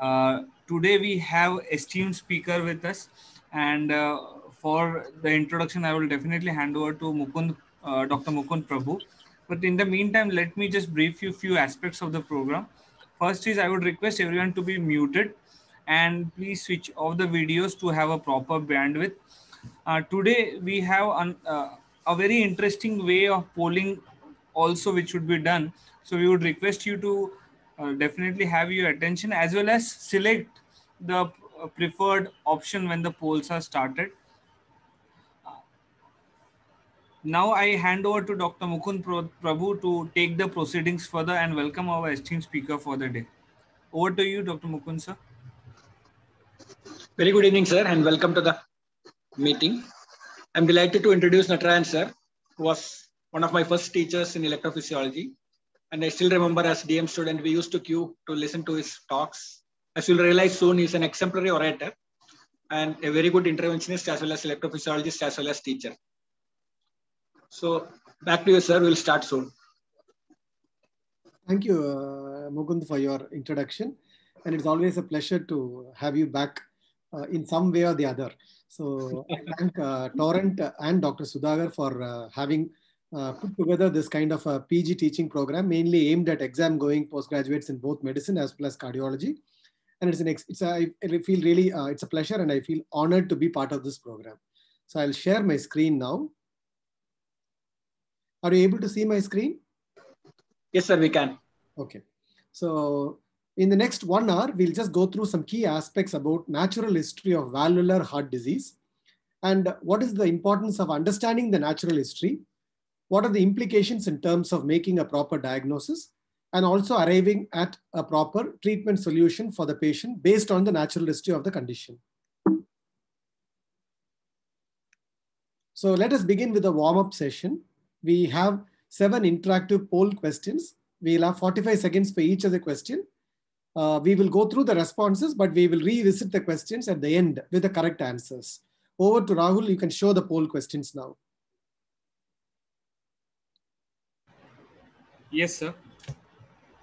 Uh, today we have esteemed speaker with us and uh, for the introduction, I will definitely hand over to Mukund, uh, Dr. Mukund Prabhu. But in the meantime, let me just brief you few aspects of the program. First is I would request everyone to be muted and please switch off the videos to have a proper bandwidth. Uh, today, we have an, uh, a very interesting way of polling also which should be done. So we would request you to uh, definitely have your attention as well as select the uh, preferred option when the polls are started. Uh, now I hand over to Dr. Mukund Prabhu to take the proceedings further and welcome our esteemed speaker for the day. Over to you, Dr. Mukund, sir. Very good evening, sir, and welcome to the meeting. I'm delighted to introduce Natarayan, sir, who was one of my first teachers in electrophysiology and I still remember as DM student, we used to queue to listen to his talks. As you'll realize soon, he's an exemplary orator and a very good interventionist as well as electrophysiologist as well as teacher. So back to you, sir. We'll start soon. Thank you, uh, Mugund, for your introduction. And it's always a pleasure to have you back uh, in some way or the other. So I thank uh, Torrent and Dr. Sudhagar for uh, having uh, put together this kind of a PG teaching program, mainly aimed at exam going postgraduates in both medicine as well as cardiology. And it's an, it's a, I feel really, uh, it's a pleasure and I feel honored to be part of this program. So I'll share my screen now. Are you able to see my screen? Yes, sir, we can. Okay. So in the next one hour, we'll just go through some key aspects about natural history of valvular heart disease and what is the importance of understanding the natural history what are the implications in terms of making a proper diagnosis and also arriving at a proper treatment solution for the patient based on the natural history of the condition. So let us begin with a warm-up session. We have seven interactive poll questions. We'll have 45 seconds for each of the question. Uh, we will go through the responses, but we will revisit the questions at the end with the correct answers. Over to Rahul, you can show the poll questions now. Yes, sir.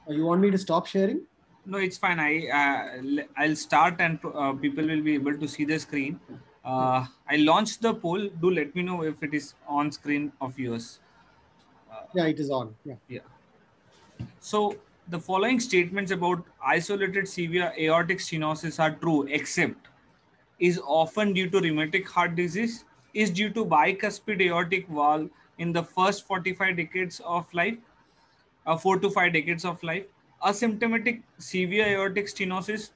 Uh, you want me to stop sharing? No, it's fine. I uh, I'll start and uh, people will be able to see the screen. Uh, I launched the poll. Do let me know if it is on screen of yours. Uh, yeah, it is on. Yeah. Yeah. So the following statements about isolated severe aortic stenosis are true, except is often due to rheumatic heart disease, is due to bicuspid aortic valve in the first 45 decades of life, uh, four to five decades of life. Asymptomatic severe aortic stenosis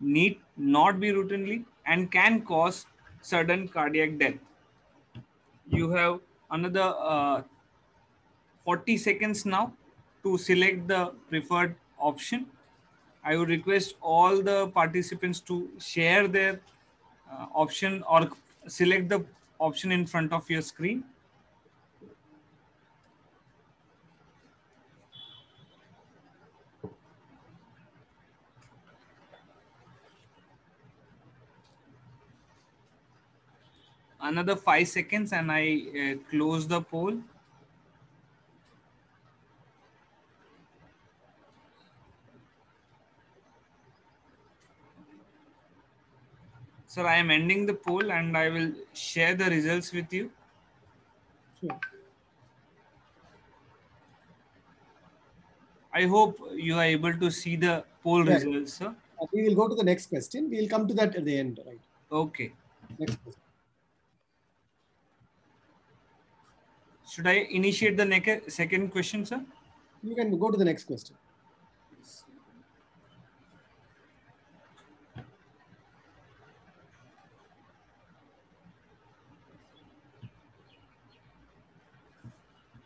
need not be routinely and can cause sudden cardiac death. You have another uh, 40 seconds now to select the preferred option. I would request all the participants to share their uh, option or select the option in front of your screen. another five seconds and I uh, close the poll. So I am ending the poll and I will share the results with you. Sure. I hope you are able to see the poll results, sir. Uh, we will go to the next question. We will come to that at the end, right? Okay. Next question. Should I initiate the next second question, sir? You can go to the next question.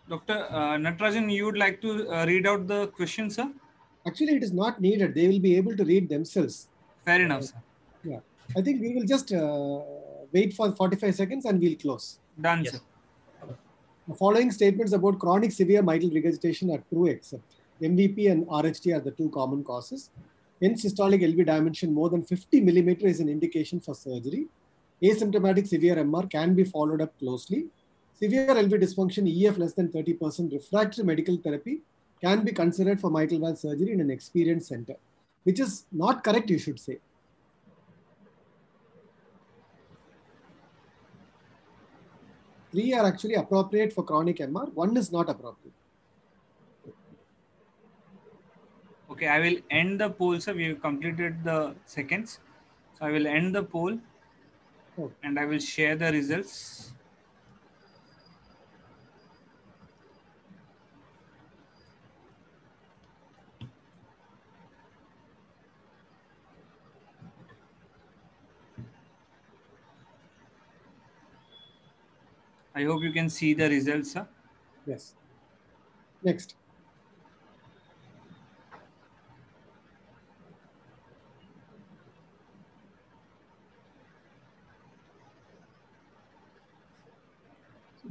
Dr. Uh, Natarajan, you would like to uh, read out the question, sir? Actually, it is not needed. They will be able to read themselves. Fair enough, sir. Yeah. I think we will just uh, wait for 45 seconds and we'll close. Done, yes. sir. The following statements about chronic severe mitral regurgitation are true except MVP and RHT are the two common causes. In systolic LV dimension, more than 50 millimeter is an indication for surgery. Asymptomatic severe MR can be followed up closely. Severe LV dysfunction, EF less than 30%, refractory medical therapy can be considered for mitral valve surgery in an experienced center, which is not correct, you should say. Three are actually appropriate for chronic MR. One is not appropriate. Okay, I will end the poll, sir. We have completed the seconds. So I will end the poll oh. and I will share the results. I hope you can see the results. Sir. Yes. Next.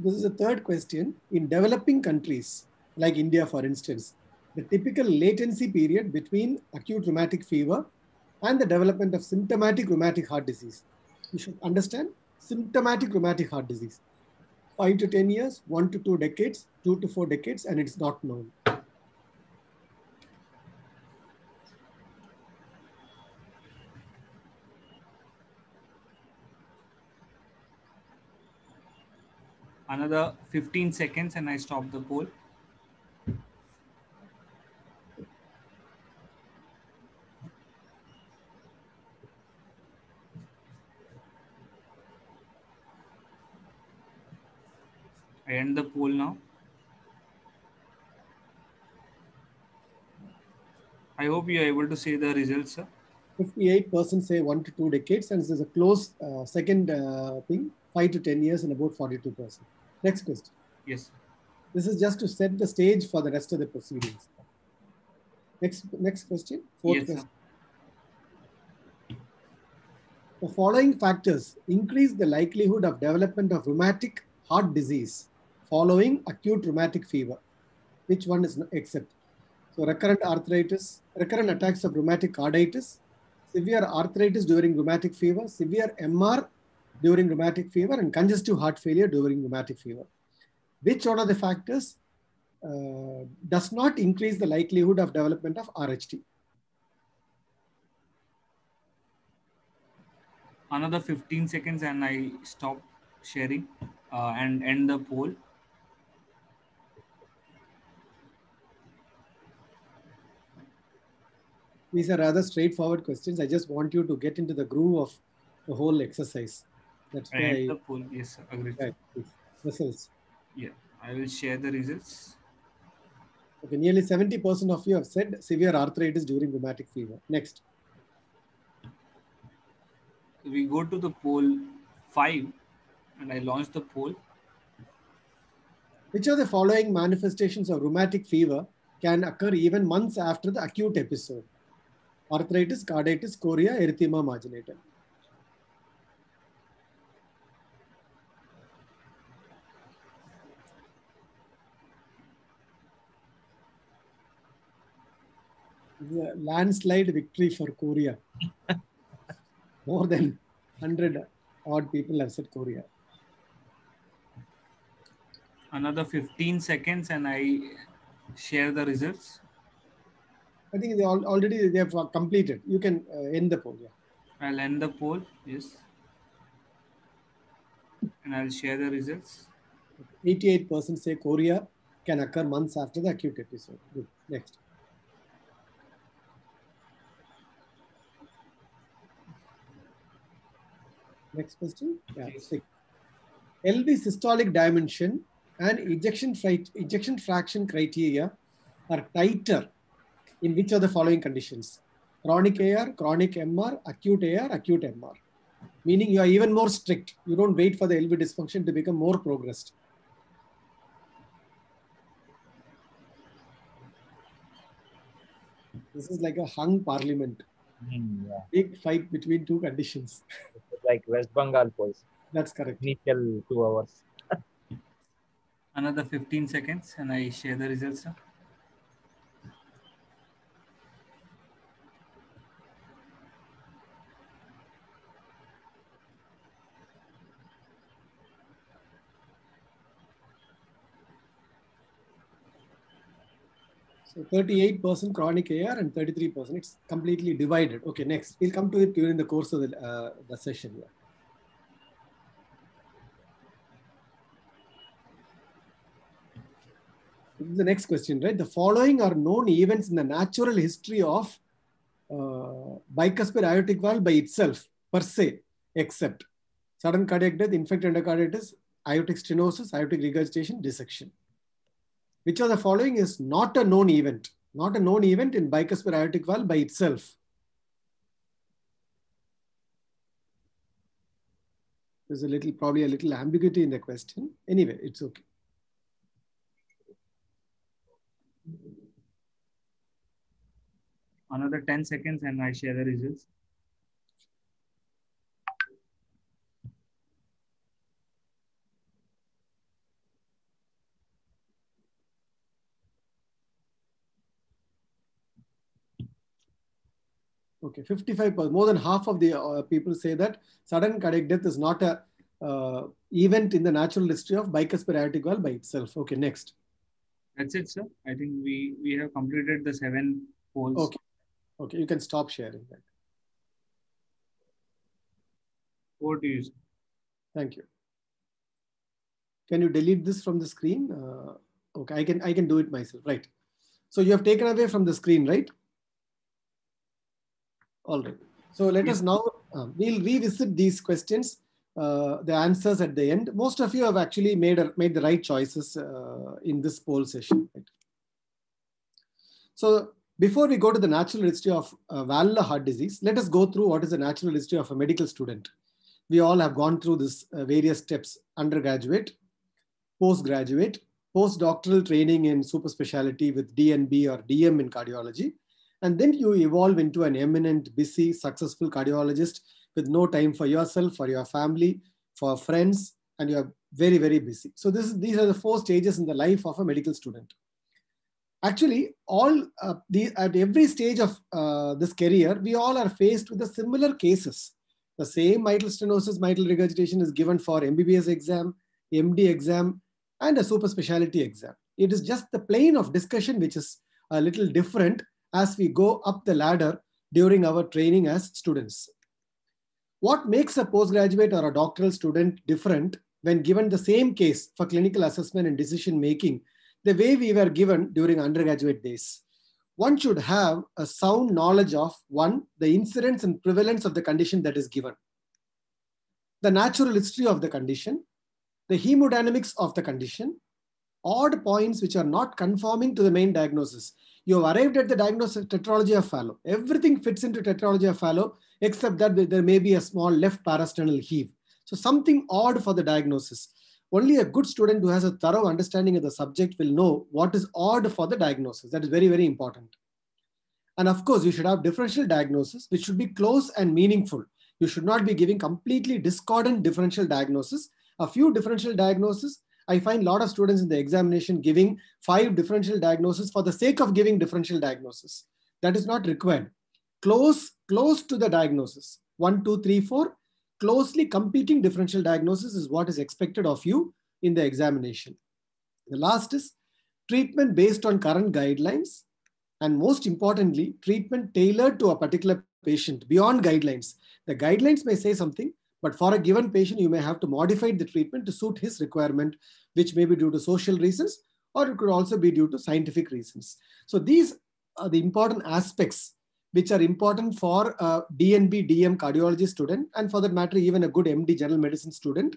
this is the third question. In developing countries, like India, for instance, the typical latency period between acute rheumatic fever and the development of symptomatic rheumatic heart disease. You should understand symptomatic rheumatic heart disease. 5 to 10 years, 1 to 2 decades, 2 to 4 decades, and it's not known. Another 15 seconds and I stop the poll. end the poll now. I hope you are able to see the results, sir. 58% say one to two decades, and this is a close uh, second uh, thing, five to 10 years, and about 42%. Next question. Yes. This is just to set the stage for the rest of the proceedings. Next, next question. Fourth yes, question. Sir. The following factors increase the likelihood of development of rheumatic heart disease following acute rheumatic fever, which one is except. So recurrent arthritis, recurrent attacks of rheumatic carditis, severe arthritis during rheumatic fever, severe MR during rheumatic fever, and congestive heart failure during rheumatic fever. Which one of the factors uh, does not increase the likelihood of development of RHT? Another 15 seconds and I stop sharing uh, and end the poll. These are rather straightforward questions. I just want you to get into the groove of the whole exercise. That's I why. The poll. Yes, agreed. Results. Yeah, I will share the results. Okay, nearly 70% of you have said severe arthritis during rheumatic fever. Next. We go to the poll 5 and I launch the poll. Which of the following manifestations of rheumatic fever can occur even months after the acute episode? arthritis, carditis, chorea, erythema marginata. landslide victory for Korea. More than 100 odd people have said Korea. Another 15 seconds and I share the results. I think they all, already they have uh, completed. You can uh, end the poll. Yeah. I'll end the poll. Yes. And I'll share the results. 88% say chorea can occur months after the acute episode. Good. Next. Next question. Yeah, six. LV systolic dimension and ejection, ejection fraction criteria are tighter in which of the following conditions? Chronic AR, chronic MR, acute AR, acute MR. Meaning you are even more strict. You don't wait for the LV dysfunction to become more progressed. This is like a hung parliament. Mm, yeah. Big fight between two conditions. like West Bengal polls. That's correct. Initial two hours. Another 15 seconds and I share the results. Sir. So 38% chronic AR and 33%. It's completely divided. Okay, next. We'll come to it during the course of the, uh, the session. Yeah. the next question, right? The following are known events in the natural history of uh, bicuspid aortic valve by itself, per se, except sudden cardiac death, infected endocarditis, aortic stenosis, aortic regurgitation, dissection which of the following is not a known event? Not a known event in bicuspid aortic valve by itself. There's a little, probably a little ambiguity in the question. Anyway, it's okay. Another 10 seconds and I share the results. Okay, 55%, more than half of the uh, people say that sudden cardiac death is not a uh, event in the natural history of bicuspid aortic valve by itself. Okay, next. That's it, sir. I think we, we have completed the seven polls. Okay. Okay, you can stop sharing that. Over to you, sir. Thank you. Can you delete this from the screen? Uh, okay, I can I can do it myself. Right. So you have taken away from the screen, right? All right. So let us now, uh, we'll revisit these questions, uh, the answers at the end. Most of you have actually made, a, made the right choices uh, in this poll session. Right? So before we go to the natural history of uh, valvular heart disease, let us go through what is the natural history of a medical student. We all have gone through this uh, various steps, undergraduate, postgraduate, postdoctoral training in super speciality with DNB or DM in cardiology, and then you evolve into an eminent, busy, successful cardiologist with no time for yourself, for your family, for friends, and you're very, very busy. So this, these are the four stages in the life of a medical student. Actually, all uh, the, at every stage of uh, this career, we all are faced with the similar cases. The same mitral stenosis, mitral regurgitation is given for MBBS exam, MD exam, and a super specialty exam. It is just the plane of discussion which is a little different as we go up the ladder during our training as students. What makes a postgraduate or a doctoral student different when given the same case for clinical assessment and decision making the way we were given during undergraduate days? One should have a sound knowledge of one, the incidence and prevalence of the condition that is given, the natural history of the condition, the hemodynamics of the condition, odd points which are not conforming to the main diagnosis you have arrived at the diagnosis tetralogy of Fallot. Everything fits into tetralogy of Fallot, except that there may be a small left parasternal heave. So something odd for the diagnosis. Only a good student who has a thorough understanding of the subject will know what is odd for the diagnosis. That is very, very important. And of course, you should have differential diagnosis, which should be close and meaningful. You should not be giving completely discordant differential diagnosis. A few differential diagnoses I find a lot of students in the examination giving five differential diagnoses for the sake of giving differential diagnosis. That is not required. Close, close to the diagnosis. One, two, three, four. Closely competing differential diagnosis is what is expected of you in the examination. The last is treatment based on current guidelines. And most importantly, treatment tailored to a particular patient beyond guidelines. The guidelines may say something, but for a given patient, you may have to modify the treatment to suit his requirement, which may be due to social reasons, or it could also be due to scientific reasons. So these are the important aspects which are important for a DNB DM cardiology student, and for that matter, even a good MD general medicine student,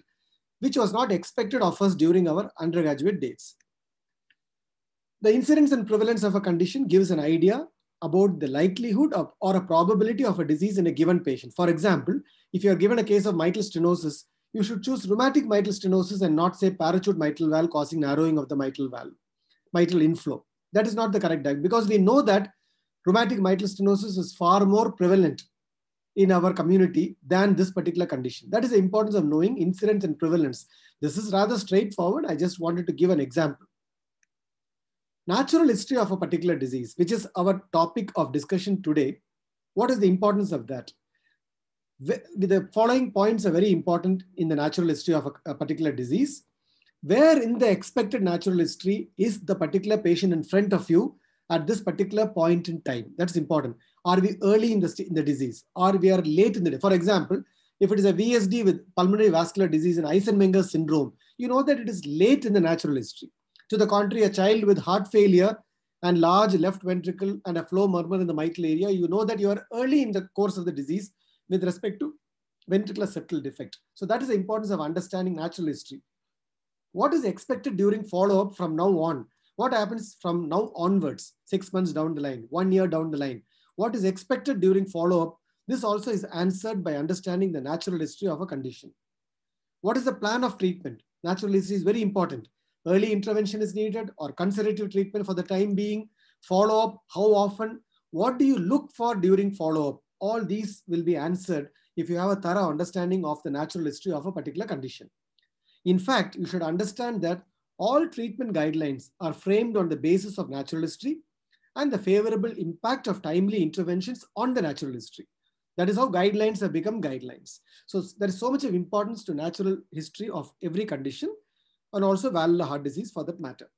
which was not expected of us during our undergraduate days. The incidence and prevalence of a condition gives an idea about the likelihood of, or a probability of a disease in a given patient. For example, if you are given a case of mitral stenosis, you should choose rheumatic mitral stenosis and not say parachute mitral valve causing narrowing of the mitral valve, mitral inflow. That is not the correct diagnosis because we know that rheumatic mitral stenosis is far more prevalent in our community than this particular condition. That is the importance of knowing incidence and prevalence. This is rather straightforward. I just wanted to give an example natural history of a particular disease, which is our topic of discussion today, what is the importance of that? The following points are very important in the natural history of a, particular disease. Where in the expected natural history is the particular patient in front of you at this particular point in time? That's important. Are we early in the, in the disease or we are late in the day? For example, if it is a VSD with pulmonary vascular disease and Eisenmenger syndrome, you know that it is late in the natural history. To the contrary, a child with heart failure and large left ventricle and a flow murmur in the mitral area, you know that you are early in the course of the disease with respect to ventricular septal defect. So that is the importance of understanding natural history. What is expected during follow-up from now on? What happens from now onwards, six months down the line, one year down the line? What is expected during follow-up? This also is answered by understanding the natural history of a condition. What is the plan of treatment? Natural history is very important early intervention is needed or conservative treatment for the time being, follow up, how often, what do you look for during follow up? All these will be answered if you have a thorough understanding of the natural history of a particular condition. In fact, you should understand that all treatment guidelines are framed on the basis of natural history and the favorable impact of timely interventions on the natural history. That is how guidelines have become guidelines. So there is so much of importance to natural history of every condition and also valvular heart disease for that matter.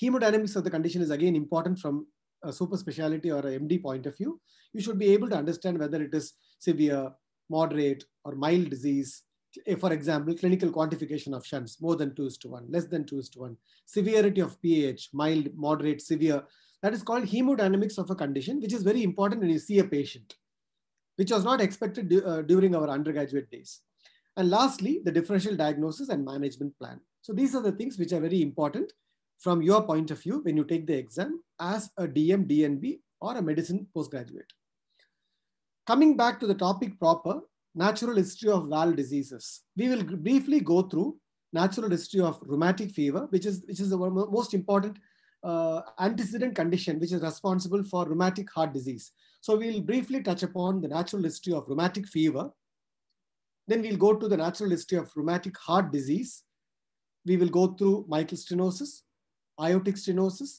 Hemodynamics of the condition is again important from a super speciality or a MD point of view. You should be able to understand whether it is severe, moderate, or mild disease. Eh, for example, clinical quantification of shunts, more than 2 is to 1, less than 2 is to 1. Severity of PH, mild, moderate, severe. That is called hemodynamics of a condition, which is very important when you see a patient, which was not expected uh, during our undergraduate days. And lastly, the differential diagnosis and management plan. So these are the things which are very important from your point of view when you take the exam as a DM, DNB, or a medicine postgraduate. Coming back to the topic proper, natural history of valve diseases. We will briefly go through natural history of rheumatic fever, which is, which is the most important uh, antecedent condition, which is responsible for rheumatic heart disease. So we'll briefly touch upon the natural history of rheumatic fever, then we'll go to the natural history of rheumatic heart disease. We will go through mitral stenosis, aortic stenosis,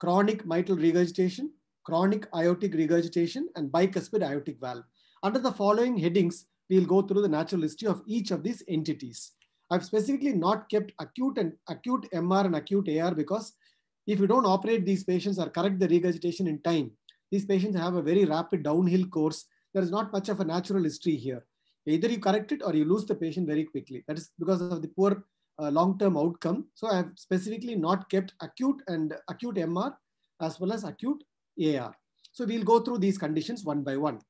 chronic mitral regurgitation, chronic aortic regurgitation, and bicuspid aortic valve. Under the following headings, we'll go through the natural history of each of these entities. I've specifically not kept acute and acute MR and acute AR because if you don't operate these patients or correct the regurgitation in time, these patients have a very rapid downhill course. There is not much of a natural history here. Either you correct it or you lose the patient very quickly. That is because of the poor uh, long-term outcome. So I have specifically not kept acute and acute MR as well as acute AR. So we'll go through these conditions one by one.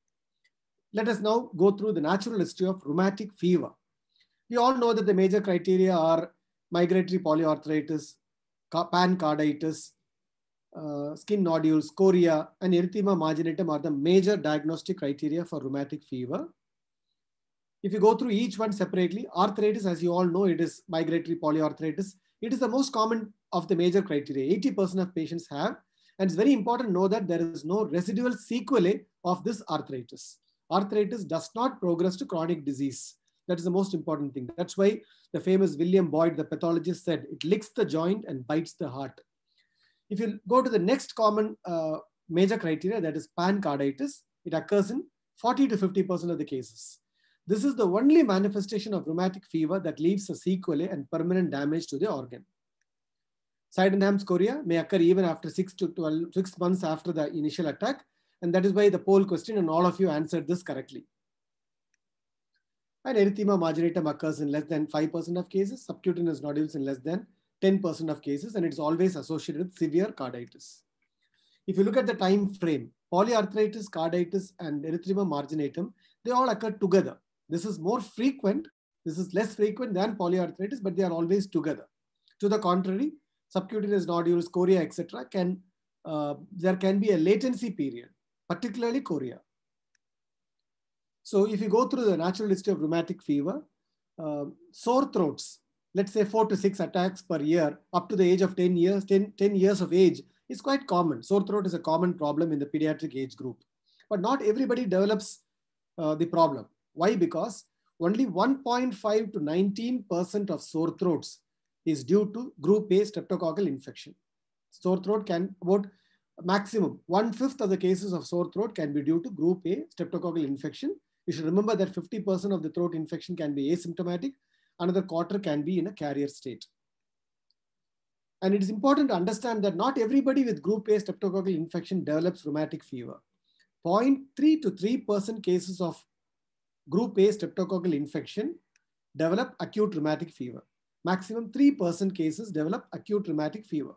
Let us now go through the natural history of rheumatic fever. We all know that the major criteria are migratory polyarthritis, pancarditis, uh, skin nodules, chorea, and erythema marginatum are the major diagnostic criteria for rheumatic fever. If you go through each one separately, arthritis, as you all know, it is migratory polyarthritis. It is the most common of the major criteria. 80% of patients have. And it's very important to know that there is no residual sequelae of this arthritis. Arthritis does not progress to chronic disease. That is the most important thing. That's why the famous William Boyd, the pathologist, said it licks the joint and bites the heart. If you go to the next common uh, major criteria, that is pancarditis, it occurs in 40 to 50% of the cases. This is the only manifestation of rheumatic fever that leaves a sequelae and permanent damage to the organ. Sydenham's may occur even after 6 to 12, 6 months after the initial attack. And that is why the poll question and all of you answered this correctly. And erythema marginatum occurs in less than 5% of cases, subcutaneous nodules in less than 10% of cases, and it's always associated with severe carditis. If you look at the time frame, polyarthritis, carditis, and erythema marginatum, they all occur together. This is more frequent. This is less frequent than polyarthritis, but they are always together. To the contrary, subcutaneous nodules, chorea, etc., can uh, there can be a latency period, particularly chorea. So if you go through the natural history of rheumatic fever, uh, sore throats, let's say four to six attacks per year, up to the age of 10 years, 10, 10 years of age, is quite common. Sore throat is a common problem in the pediatric age group. But not everybody develops uh, the problem. Why? Because only 1.5 to 19% of sore throats is due to group A streptococcal infection. Sore throat can, about maximum one fifth of the cases of sore throat can be due to group A streptococcal infection. You should remember that 50% of the throat infection can be asymptomatic, another quarter can be in a carrier state. And it is important to understand that not everybody with group A streptococcal infection develops rheumatic fever. 0.3 to 3% cases of group A streptococcal infection develop acute rheumatic fever. Maximum 3% cases develop acute rheumatic fever.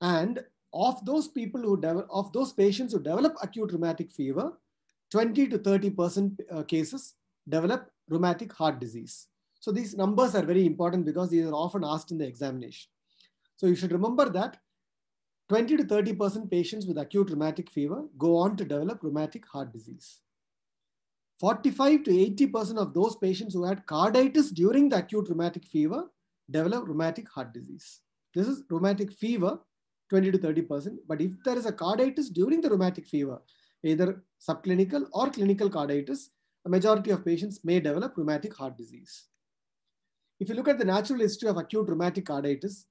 And of those people who develop, of those patients who develop acute rheumatic fever, 20 to 30% uh, cases develop rheumatic heart disease. So these numbers are very important because these are often asked in the examination. So you should remember that 20 to 30% patients with acute rheumatic fever go on to develop rheumatic heart disease. 45 to 80% of those patients who had carditis during the acute rheumatic fever develop rheumatic heart disease. This is rheumatic fever, 20 to 30%. But if there is a carditis during the rheumatic fever, either subclinical or clinical carditis, a majority of patients may develop rheumatic heart disease. If you look at the natural history of acute rheumatic carditis,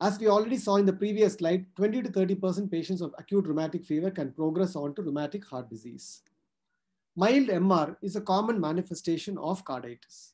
as we already saw in the previous slide, 20 to 30% patients of acute rheumatic fever can progress on to rheumatic heart disease mild MR is a common manifestation of carditis.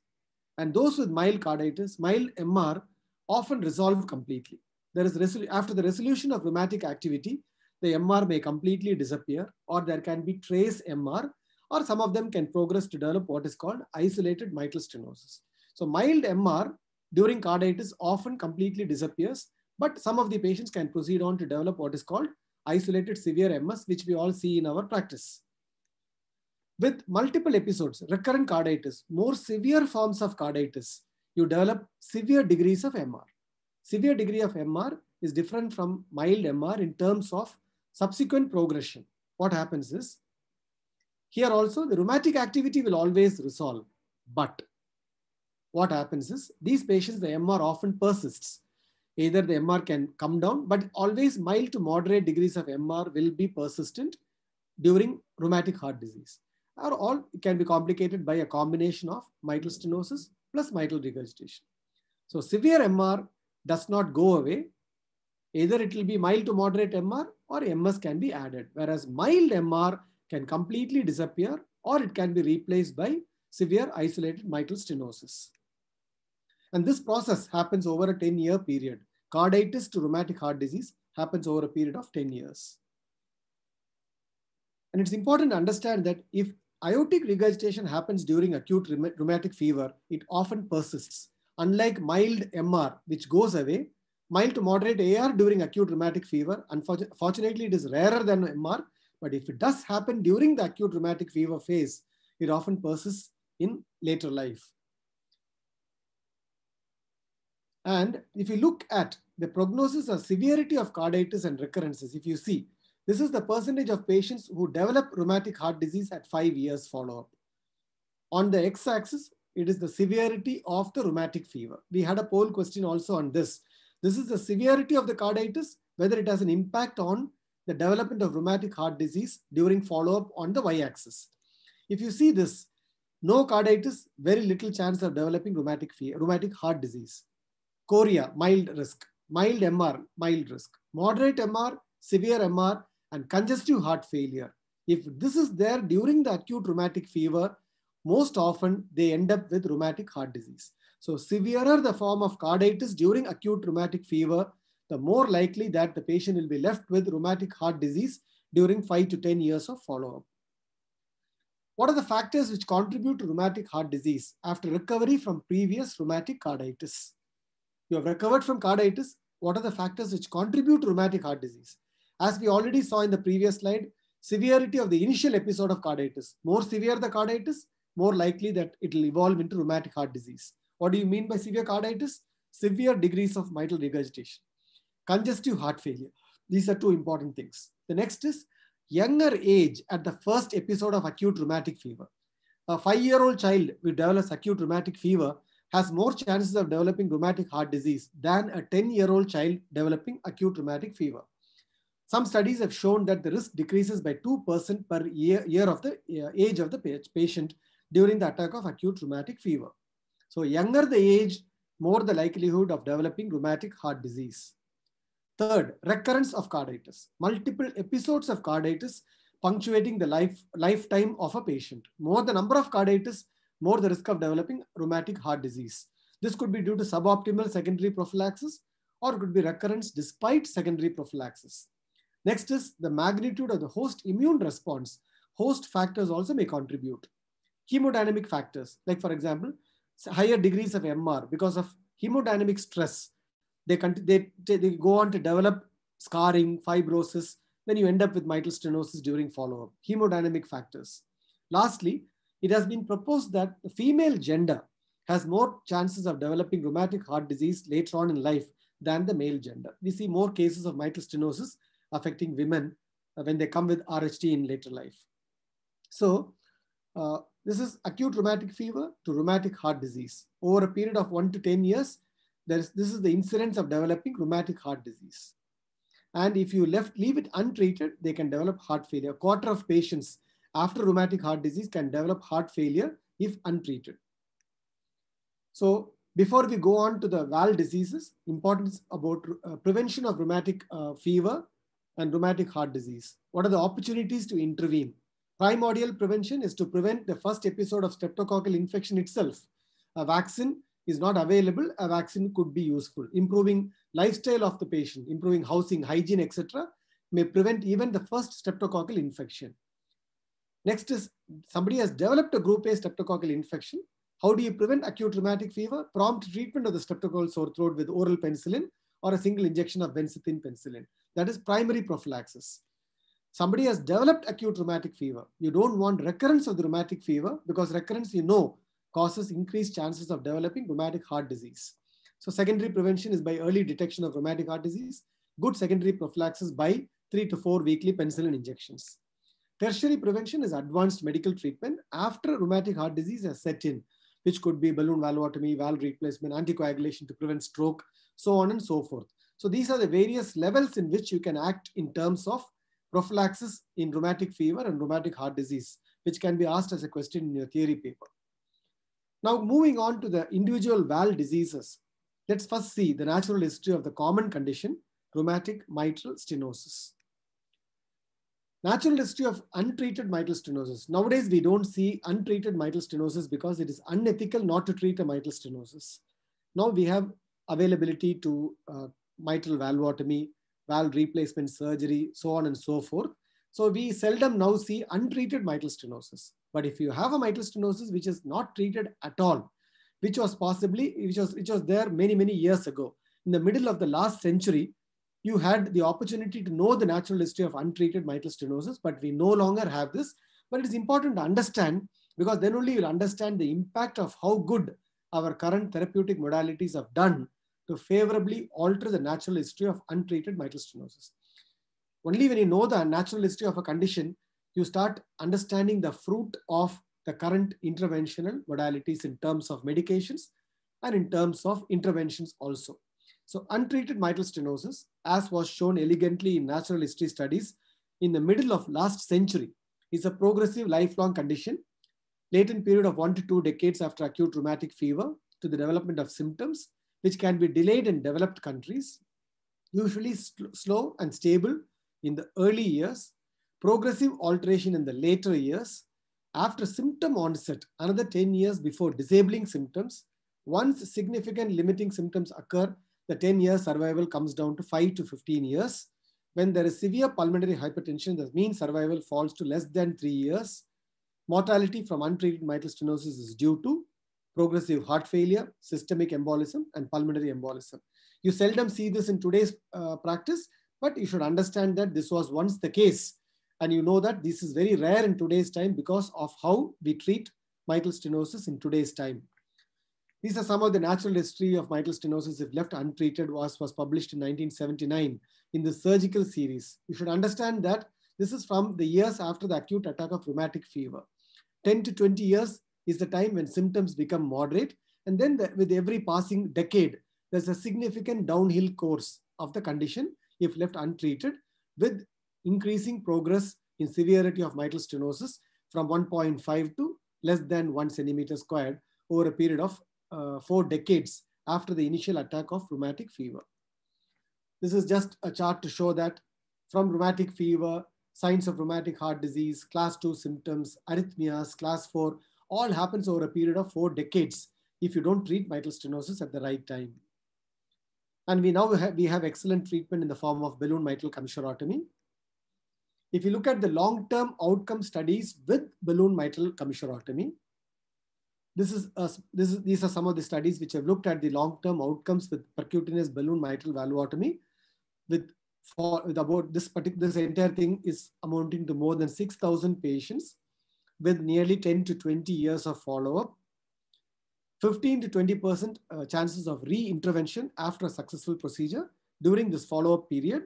And those with mild carditis, mild MR often resolve completely. There is after the resolution of rheumatic activity, the MR may completely disappear or there can be trace MR or some of them can progress to develop what is called isolated mitral stenosis. So mild MR during carditis often completely disappears, but some of the patients can proceed on to develop what is called isolated severe MS, which we all see in our practice with multiple episodes, recurrent carditis, more severe forms of carditis, you develop severe degrees of MR. Severe degree of MR is different from mild MR in terms of subsequent progression. What happens is, here also the rheumatic activity will always resolve, but what happens is these patients, the MR often persists. Either the MR can come down, but always mild to moderate degrees of MR will be persistent during rheumatic heart disease are all can be complicated by a combination of mitral stenosis plus mitral regurgitation. So severe MR does not go away. Either it will be mild to moderate MR or MS can be added, whereas mild MR can completely disappear or it can be replaced by severe isolated mitral stenosis. And this process happens over a 10 year period. Carditis to rheumatic heart disease happens over a period of 10 years. And it's important to understand that if Iotic regurgitation happens during acute rheumatic fever. It often persists. Unlike mild MR, which goes away, mild to moderate AR during acute rheumatic fever, unfortunately, it is rarer than MR, but if it does happen during the acute rheumatic fever phase, it often persists in later life. And if you look at the prognosis or severity of carditis and recurrences, if you see, this is the percentage of patients who develop rheumatic heart disease at five years follow-up. On the x-axis, it is the severity of the rheumatic fever. We had a poll question also on this. This is the severity of the carditis, whether it has an impact on the development of rheumatic heart disease during follow-up on the y-axis. If you see this, no carditis, very little chance of developing rheumatic, rheumatic heart disease. Chorea, mild risk. Mild MR, mild risk. Moderate MR, severe MR, and congestive heart failure. If this is there during the acute rheumatic fever, most often they end up with rheumatic heart disease. So severer the form of carditis during acute rheumatic fever, the more likely that the patient will be left with rheumatic heart disease during 5 to 10 years of follow-up. What are the factors which contribute to rheumatic heart disease after recovery from previous rheumatic carditis? You have recovered from carditis. What are the factors which contribute to rheumatic heart disease? As we already saw in the previous slide, severity of the initial episode of carditis. More severe the carditis, more likely that it will evolve into rheumatic heart disease. What do you mean by severe carditis? Severe degrees of mitral regurgitation. Congestive heart failure. These are two important things. The next is younger age at the first episode of acute rheumatic fever. A five-year-old child who develops acute rheumatic fever has more chances of developing rheumatic heart disease than a 10-year-old child developing acute rheumatic fever. Some studies have shown that the risk decreases by 2% per year, year of the uh, age of the patient during the attack of acute rheumatic fever. So younger the age, more the likelihood of developing rheumatic heart disease. Third, recurrence of carditis. Multiple episodes of carditis punctuating the life, lifetime of a patient. More the number of carditis, more the risk of developing rheumatic heart disease. This could be due to suboptimal secondary prophylaxis or could be recurrence despite secondary prophylaxis. Next is the magnitude of the host immune response. Host factors also may contribute. Hemodynamic factors, like for example, higher degrees of MR because of hemodynamic stress, they, they, they go on to develop scarring, fibrosis. Then you end up with mitral stenosis during follow up. Hemodynamic factors. Lastly, it has been proposed that the female gender has more chances of developing rheumatic heart disease later on in life than the male gender. We see more cases of mitral stenosis affecting women uh, when they come with RHD in later life. So uh, this is acute rheumatic fever to rheumatic heart disease. Over a period of one to 10 years, there is, this is the incidence of developing rheumatic heart disease. And if you left, leave it untreated, they can develop heart failure. A quarter of patients after rheumatic heart disease can develop heart failure if untreated. So before we go on to the valve diseases, importance about uh, prevention of rheumatic uh, fever and rheumatic heart disease. What are the opportunities to intervene? Primordial prevention is to prevent the first episode of streptococcal infection itself. A vaccine is not available, a vaccine could be useful. Improving lifestyle of the patient, improving housing, hygiene, etc., may prevent even the first streptococcal infection. Next is somebody has developed a group A streptococcal infection. How do you prevent acute rheumatic fever? Prompt treatment of the streptococcal sore throat with oral penicillin or a single injection of benzethin penicillin. That is primary prophylaxis. Somebody has developed acute rheumatic fever. You don't want recurrence of the rheumatic fever because recurrence, you know, causes increased chances of developing rheumatic heart disease. So secondary prevention is by early detection of rheumatic heart disease, good secondary prophylaxis by three to four weekly penicillin injections. Tertiary prevention is advanced medical treatment after rheumatic heart disease has set in, which could be balloon valvotomy, valve replacement, anticoagulation to prevent stroke, so on and so forth. So these are the various levels in which you can act in terms of prophylaxis in rheumatic fever and rheumatic heart disease, which can be asked as a question in your theory paper. Now moving on to the individual valve diseases. Let's first see the natural history of the common condition, rheumatic mitral stenosis. Natural history of untreated mitral stenosis. Nowadays, we don't see untreated mitral stenosis because it is unethical not to treat a mitral stenosis. Now we have availability to uh, mitral valvotomy, valve replacement surgery, so on and so forth. So we seldom now see untreated mitral stenosis. But if you have a mitral stenosis which is not treated at all, which was possibly, which was, which was there many, many years ago, in the middle of the last century, you had the opportunity to know the natural history of untreated mitral stenosis, but we no longer have this. But it is important to understand because then only you'll understand the impact of how good our current therapeutic modalities have done to favorably alter the natural history of untreated mitral stenosis. Only when you know the natural history of a condition, you start understanding the fruit of the current interventional modalities in terms of medications and in terms of interventions also. So untreated mitral stenosis, as was shown elegantly in natural history studies in the middle of last century, is a progressive lifelong condition, latent period of one to two decades after acute rheumatic fever to the development of symptoms which can be delayed in developed countries, usually sl slow and stable in the early years, progressive alteration in the later years, after symptom onset, another 10 years before disabling symptoms. Once significant limiting symptoms occur, the 10 year survival comes down to 5 to 15 years. When there is severe pulmonary hypertension, the mean survival falls to less than 3 years. Mortality from untreated mitral stenosis is due to progressive heart failure, systemic embolism, and pulmonary embolism. You seldom see this in today's uh, practice, but you should understand that this was once the case. And you know that this is very rare in today's time because of how we treat mitral stenosis in today's time. These are some of the natural history of mitral stenosis if left untreated was, was published in 1979 in the surgical series. You should understand that this is from the years after the acute attack of rheumatic fever. 10 to 20 years is the time when symptoms become moderate. And then the, with every passing decade, there's a significant downhill course of the condition if left untreated with increasing progress in severity of mitral stenosis from 1.5 to less than 1 centimeter squared over a period of uh, four decades after the initial attack of rheumatic fever. This is just a chart to show that from rheumatic fever, signs of rheumatic heart disease, class 2 symptoms, arrhythmias, class 4 all happens over a period of four decades if you don't treat mitral stenosis at the right time. And we now have, we have excellent treatment in the form of balloon mitral commissurotomy. If you look at the long-term outcome studies with balloon mitral commissurotomy, this is, a, this is these are some of the studies which have looked at the long-term outcomes with percutaneous balloon mitral valvotomy. with for with about this particular this entire thing is amounting to more than 6000 patients with nearly 10 to 20 years of follow-up, 15 to 20% uh, chances of re-intervention after a successful procedure during this follow-up period,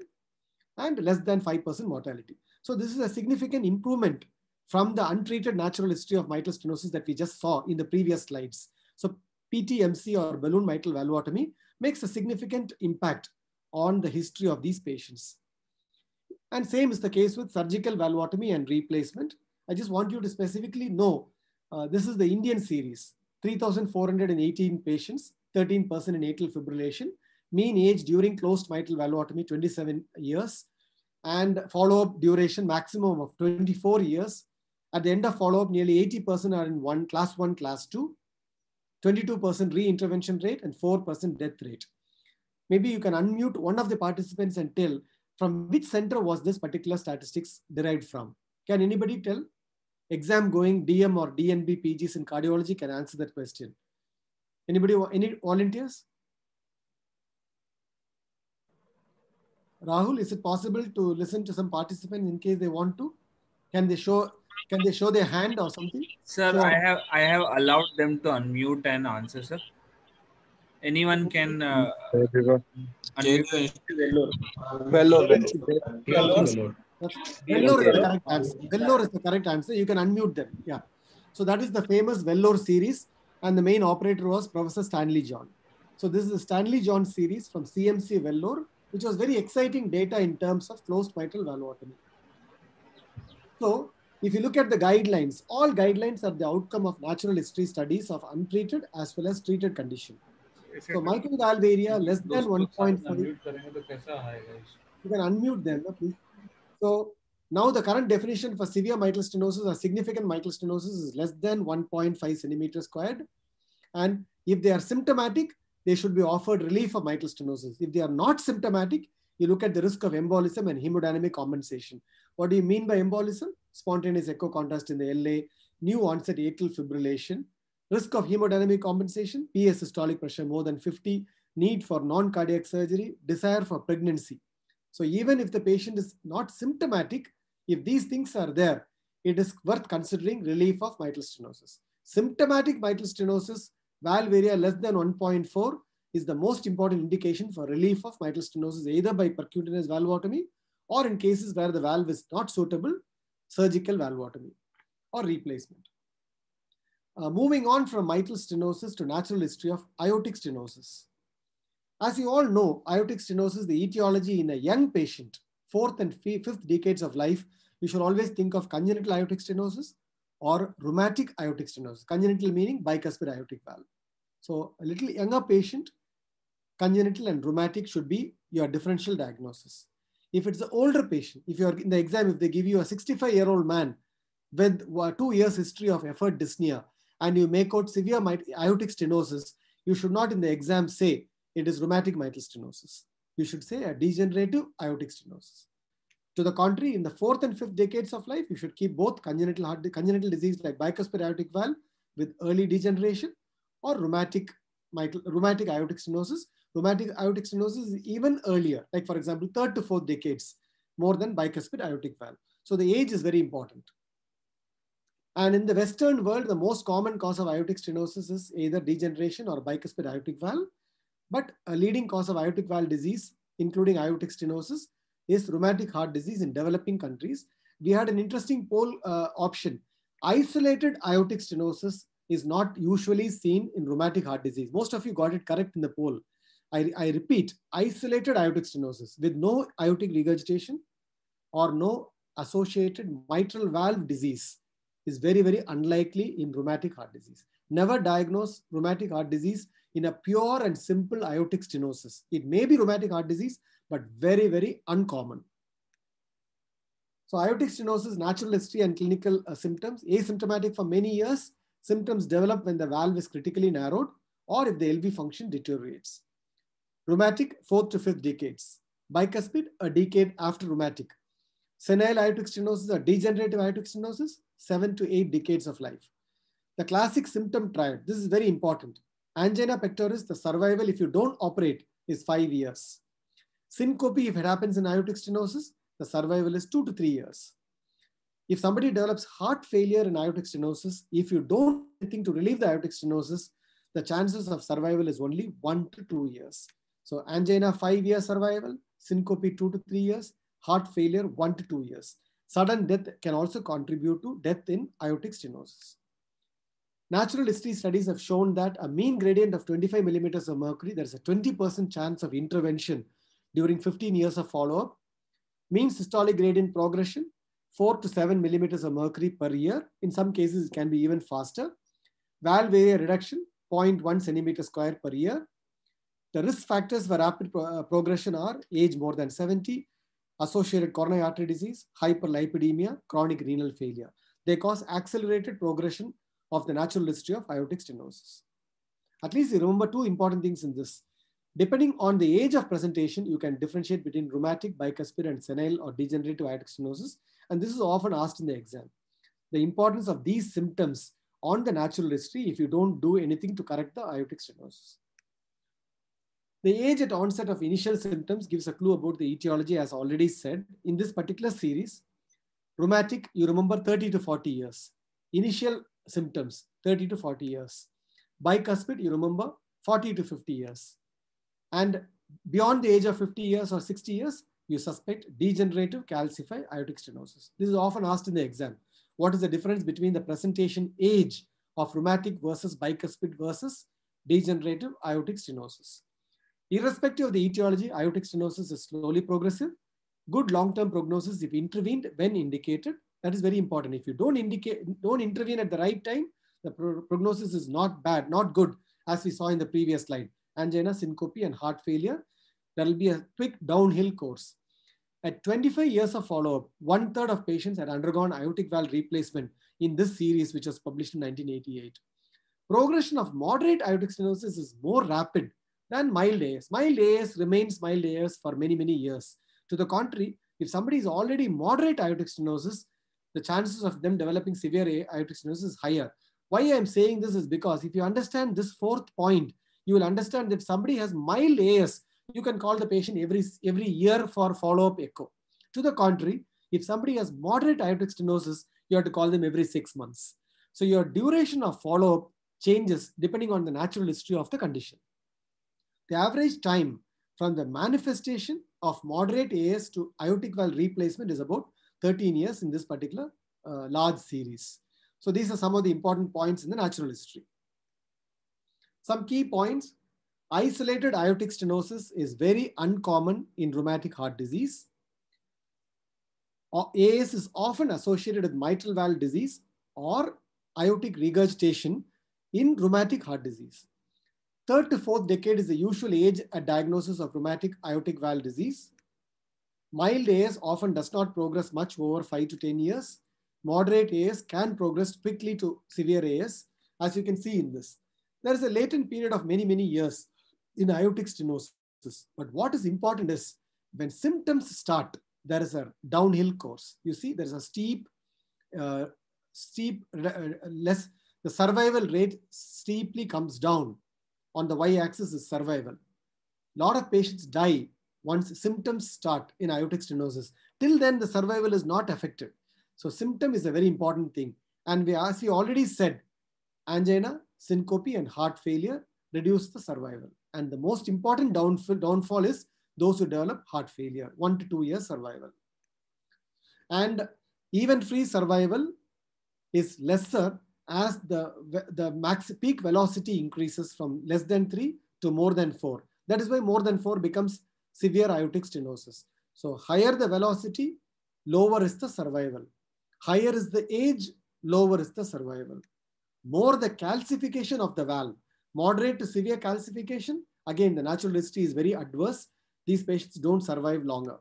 and less than 5% mortality. So this is a significant improvement from the untreated natural history of mitral stenosis that we just saw in the previous slides. So PTMC or balloon mitral valvotomy makes a significant impact on the history of these patients. And same is the case with surgical valvotomy and replacement. I just want you to specifically know uh, this is the Indian series, 3,418 patients, 13% in atrial fibrillation, mean age during closed mitral valvotomy 27 years, and follow-up duration maximum of 24 years. At the end of follow-up, nearly 80% are in one class one, class two, 22% re-intervention rate and 4% death rate. Maybe you can unmute one of the participants and tell from which center was this particular statistics derived from. Can anybody tell? exam going DM or DNB PGs in cardiology can answer that question. Anybody, any volunteers? Rahul, is it possible to listen to some participants in case they want to? Can they show can they show their hand or something? Sir, so, I have I have allowed them to unmute and answer, sir. Anyone can uh, Vellore. Vellore is the correct answer. Vellore is the correct answer. You can unmute them. Yeah. So that is the famous Vellore series, and the main operator was Professor Stanley John. So this is the Stanley John series from CMC Vellore, which was very exciting data in terms of closed mitral valvulotomy. So if you look at the guidelines, all guidelines are the outcome of natural history studies of untreated as well as treated condition. So mitral valve area less than 1.5. You can unmute them, please. So now the current definition for severe mitral stenosis or significant mitral stenosis is less than 1.5 centimeter squared. And if they are symptomatic, they should be offered relief of mitral stenosis. If they are not symptomatic, you look at the risk of embolism and hemodynamic compensation. What do you mean by embolism? Spontaneous echo contrast in the LA, new onset atrial fibrillation, risk of hemodynamic compensation, PS systolic pressure more than 50, need for non-cardiac surgery, desire for pregnancy. So even if the patient is not symptomatic, if these things are there, it is worth considering relief of mitral stenosis. Symptomatic mitral stenosis, valve area less than 1.4 is the most important indication for relief of mitral stenosis, either by percutaneous valvotomy or in cases where the valve is not suitable, surgical valvotomy or replacement. Uh, moving on from mitral stenosis to natural history of aortic stenosis. As you all know, aortic stenosis, the etiology in a young patient, fourth and fifth decades of life, we should always think of congenital aortic stenosis or rheumatic aortic stenosis. Congenital meaning bicuspid aortic valve. So a little younger patient, congenital and rheumatic should be your differential diagnosis. If it's an older patient, if you're in the exam, if they give you a 65 year old man with two years history of effort dyspnea and you make out severe aortic stenosis, you should not in the exam say it is rheumatic mitral stenosis. You should say a degenerative aortic stenosis. To the contrary, in the fourth and fifth decades of life, you should keep both congenital, heart, congenital disease like bicuspid aortic valve with early degeneration or rheumatic, mitral, rheumatic aortic stenosis. Rheumatic aortic stenosis is even earlier, like for example, third to fourth decades, more than bicuspid aortic valve. So the age is very important. And in the Western world, the most common cause of aortic stenosis is either degeneration or bicuspid aortic valve. But a leading cause of aortic valve disease, including aortic stenosis, is rheumatic heart disease in developing countries. We had an interesting poll uh, option. Isolated aortic stenosis is not usually seen in rheumatic heart disease. Most of you got it correct in the poll. I, I repeat, isolated aortic stenosis with no aortic regurgitation or no associated mitral valve disease is very, very unlikely in rheumatic heart disease. Never diagnose rheumatic heart disease in a pure and simple aortic stenosis. It may be rheumatic heart disease, but very, very uncommon. So aortic stenosis, natural history and clinical uh, symptoms, asymptomatic for many years. Symptoms develop when the valve is critically narrowed or if the LV function deteriorates. Rheumatic, fourth to fifth decades. Bicuspid, a decade after rheumatic. Senile aortic stenosis or degenerative aortic stenosis, seven to eight decades of life. The classic symptom triad, this is very important angina pectoris, the survival, if you don't operate, is five years. Syncope, if it happens in aortic stenosis, the survival is two to three years. If somebody develops heart failure in aortic stenosis, if you don't anything to relieve the aortic stenosis, the chances of survival is only one to two years. So angina, five year survival, syncope, two to three years, heart failure, one to two years. Sudden death can also contribute to death in aortic stenosis. Natural history studies have shown that a mean gradient of 25 millimeters of mercury, there's a 20% chance of intervention during 15 years of follow-up. Mean systolic gradient progression, 4 to 7 millimeters of mercury per year. In some cases, it can be even faster. Valve area reduction, 0.1 centimeter square per year. The risk factors for rapid pro uh, progression are age more than 70, associated coronary artery disease, hyperlipidemia, chronic renal failure. They cause accelerated progression of the natural history of aortic stenosis. At least you remember two important things in this. Depending on the age of presentation, you can differentiate between rheumatic, bicuspid, and senile or degenerative aortic stenosis. And this is often asked in the exam. The importance of these symptoms on the natural history if you don't do anything to correct the aortic stenosis. The age at onset of initial symptoms gives a clue about the etiology as already said. In this particular series, rheumatic, you remember 30 to 40 years. Initial symptoms, 30 to 40 years. Bicuspid, you remember, 40 to 50 years. And beyond the age of 50 years or 60 years, you suspect degenerative calcified aortic stenosis. This is often asked in the exam. What is the difference between the presentation age of rheumatic versus bicuspid versus degenerative aortic stenosis? Irrespective of the etiology, aortic stenosis is slowly progressive. Good long-term prognosis if intervened when indicated that is very important. If you don't indicate, don't intervene at the right time, the pro prognosis is not bad, not good, as we saw in the previous slide. Angina, syncope, and heart failure. There will be a quick downhill course. At 25 years of follow-up, one third of patients had undergone aortic valve replacement in this series, which was published in 1988. Progression of moderate aortic stenosis is more rapid than mild AS. Mild AS remains mild AS for many, many years. To the contrary, if somebody is already moderate aortic stenosis, the chances of them developing severe aortic stenosis is higher. Why I'm saying this is because if you understand this fourth point, you will understand that somebody has mild AS, you can call the patient every, every year for follow-up echo. To the contrary, if somebody has moderate aortic stenosis, you have to call them every six months. So your duration of follow-up changes depending on the natural history of the condition. The average time from the manifestation of moderate AS to aortic valve replacement is about 13 years in this particular uh, large series. So these are some of the important points in the natural history. Some key points. Isolated aortic stenosis is very uncommon in rheumatic heart disease. AS is often associated with mitral valve disease or aortic regurgitation in rheumatic heart disease. Third to fourth decade is the usual age at diagnosis of rheumatic aortic valve disease. Mild AS often does not progress much over 5 to 10 years. Moderate AS can progress quickly to severe AS, as you can see in this. There is a latent period of many, many years in aortic stenosis. But what is important is when symptoms start, there is a downhill course. You see, there is a steep, uh, steep, uh, less, the survival rate steeply comes down. On the y-axis is survival. A lot of patients die once symptoms start in aortic stenosis. Till then, the survival is not affected. So symptom is a very important thing. And we, as we already said, angina, syncope, and heart failure reduce the survival. And the most important downfall, downfall is those who develop heart failure, one to two years survival. And event-free survival is lesser as the, the max peak velocity increases from less than three to more than four. That is why more than four becomes severe aortic stenosis. So higher the velocity, lower is the survival. Higher is the age, lower is the survival. More the calcification of the valve, moderate to severe calcification, again, the natural history is very adverse. These patients don't survive longer.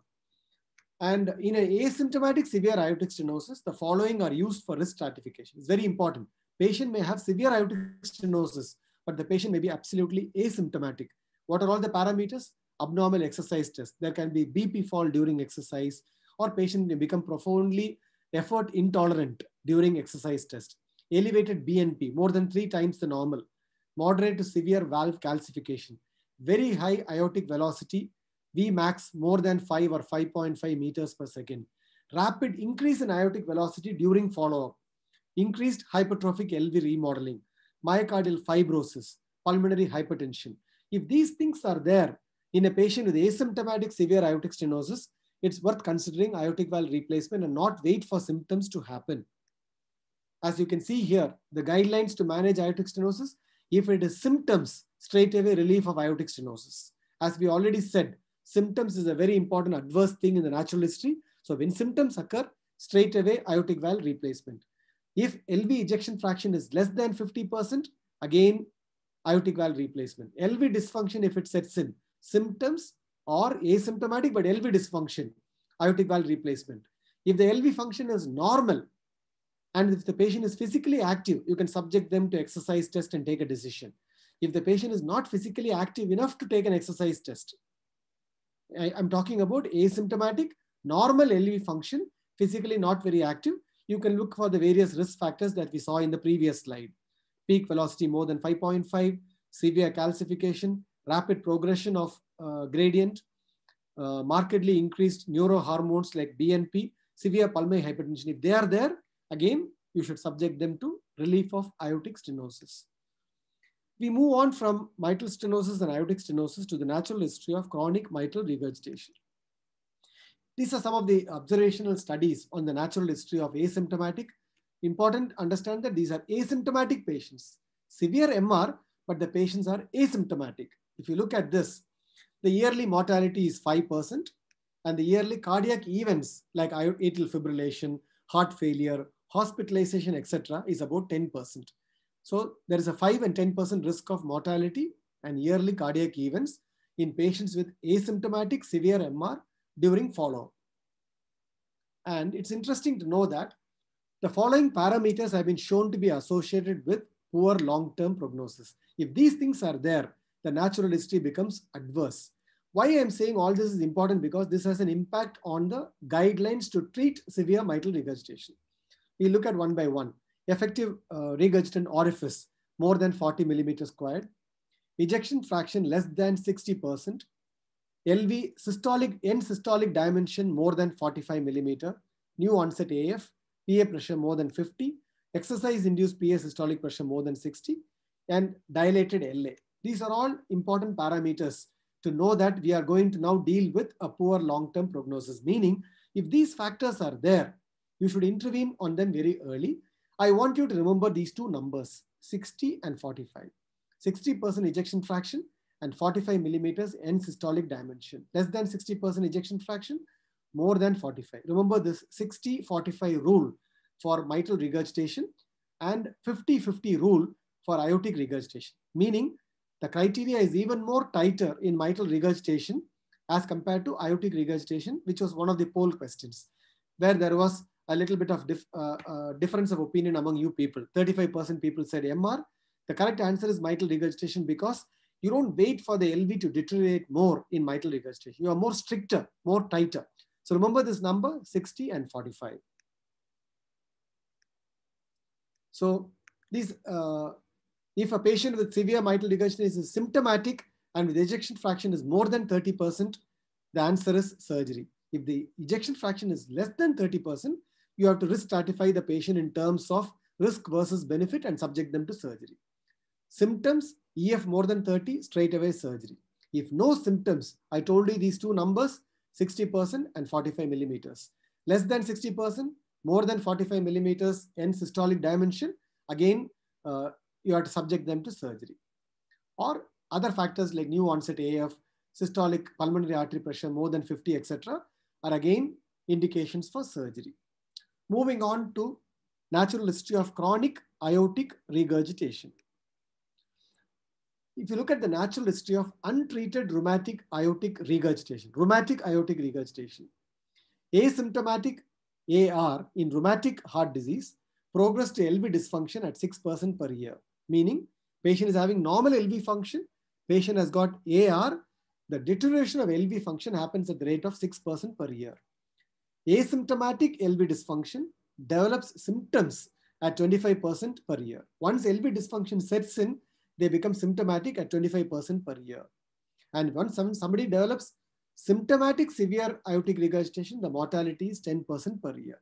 And in an asymptomatic severe aortic stenosis, the following are used for risk stratification. It's very important. Patient may have severe aortic stenosis, but the patient may be absolutely asymptomatic. What are all the parameters? abnormal exercise test. There can be BP fall during exercise or patient may become profoundly effort intolerant during exercise test. Elevated BNP, more than three times the normal. Moderate to severe valve calcification. Very high aortic velocity, Vmax more than 5 or 5.5 meters per second. Rapid increase in aortic velocity during follow-up. Increased hypertrophic LV remodeling, myocardial fibrosis, pulmonary hypertension. If these things are there, in a patient with asymptomatic severe aortic stenosis, it's worth considering aortic valve replacement and not wait for symptoms to happen. As you can see here, the guidelines to manage aortic stenosis, if it is symptoms, straight away relief of aortic stenosis. As we already said, symptoms is a very important adverse thing in the natural history. So when symptoms occur, straight away aortic valve replacement. If LV ejection fraction is less than 50%, again, aortic valve replacement. LV dysfunction, if it sets in, symptoms or asymptomatic but LV dysfunction, aortic valve replacement. If the LV function is normal and if the patient is physically active, you can subject them to exercise test and take a decision. If the patient is not physically active enough to take an exercise test, I, am talking about asymptomatic, normal LV function, physically not very active, you can look for the various risk factors that we saw in the previous slide. Peak velocity more than 5.5, severe calcification, rapid progression of uh, gradient, uh, markedly increased neurohormones like BNP, severe pulmonary hypertension. If they are there, again, you should subject them to relief of aortic stenosis. We move on from mitral stenosis and aortic stenosis to the natural history of chronic mitral regurgitation. These are some of the observational studies on the natural history of asymptomatic. Important to understand that these are asymptomatic patients. Severe MR, but the patients are asymptomatic. If you look at this, the yearly mortality is 5%, and the yearly cardiac events like atrial fibrillation, heart failure, hospitalization, etc., is about 10%. So there is a 5 and 10% risk of mortality and yearly cardiac events in patients with asymptomatic severe MR during follow-up. And it's interesting to know that the following parameters have been shown to be associated with poor long-term prognosis. If these things are there, the natural history becomes adverse. Why I'm saying all this is important because this has an impact on the guidelines to treat severe mitral regurgitation. We look at one by one. Effective uh, regurgitant orifice, more than 40 millimeters squared. Ejection fraction less than 60%. LV systolic, end systolic dimension more than 45 millimeter. New onset AF, PA pressure more than 50. Exercise induced PA systolic pressure more than 60 and dilated LA. These are all important parameters to know that we are going to now deal with a poor long-term prognosis, meaning if these factors are there, you should intervene on them very early. I want you to remember these two numbers, 60 and 45. 60% ejection fraction and 45 millimeters end systolic dimension. Less than 60% ejection fraction, more than 45. Remember this 60-45 rule for mitral regurgitation and 50-50 rule for aortic regurgitation, meaning the criteria is even more tighter in mitral regurgitation as compared to aortic regurgitation, which was one of the poll questions, where there was a little bit of dif uh, uh, difference of opinion among you people. 35% people said MR. The correct answer is mitral regurgitation because you don't wait for the LV to deteriorate more in mitral regurgitation. You are more stricter, more tighter. So remember this number, 60 and 45. So these uh, if a patient with severe mitral regurgitation is symptomatic and with ejection fraction is more than 30%, the answer is surgery. If the ejection fraction is less than 30%, you have to risk stratify the patient in terms of risk versus benefit and subject them to surgery. Symptoms, EF more than 30, straight away surgery. If no symptoms, I told you these two numbers, 60% and 45 millimeters. Less than 60%, more than 45 millimeters end systolic dimension. Again, uh, you have to subject them to surgery. Or other factors like new onset AF, systolic pulmonary artery pressure more than 50, etc., are again indications for surgery. Moving on to natural history of chronic iotic regurgitation. If you look at the natural history of untreated rheumatic iotic regurgitation, rheumatic iotic regurgitation, asymptomatic AR in rheumatic heart disease progressed to LV dysfunction at 6% per year meaning patient is having normal LV function, patient has got AR, the deterioration of LV function happens at the rate of 6% per year. Asymptomatic LV dysfunction develops symptoms at 25% per year. Once LV dysfunction sets in, they become symptomatic at 25% per year. And once some, somebody develops symptomatic severe aortic regurgitation, the mortality is 10% per year.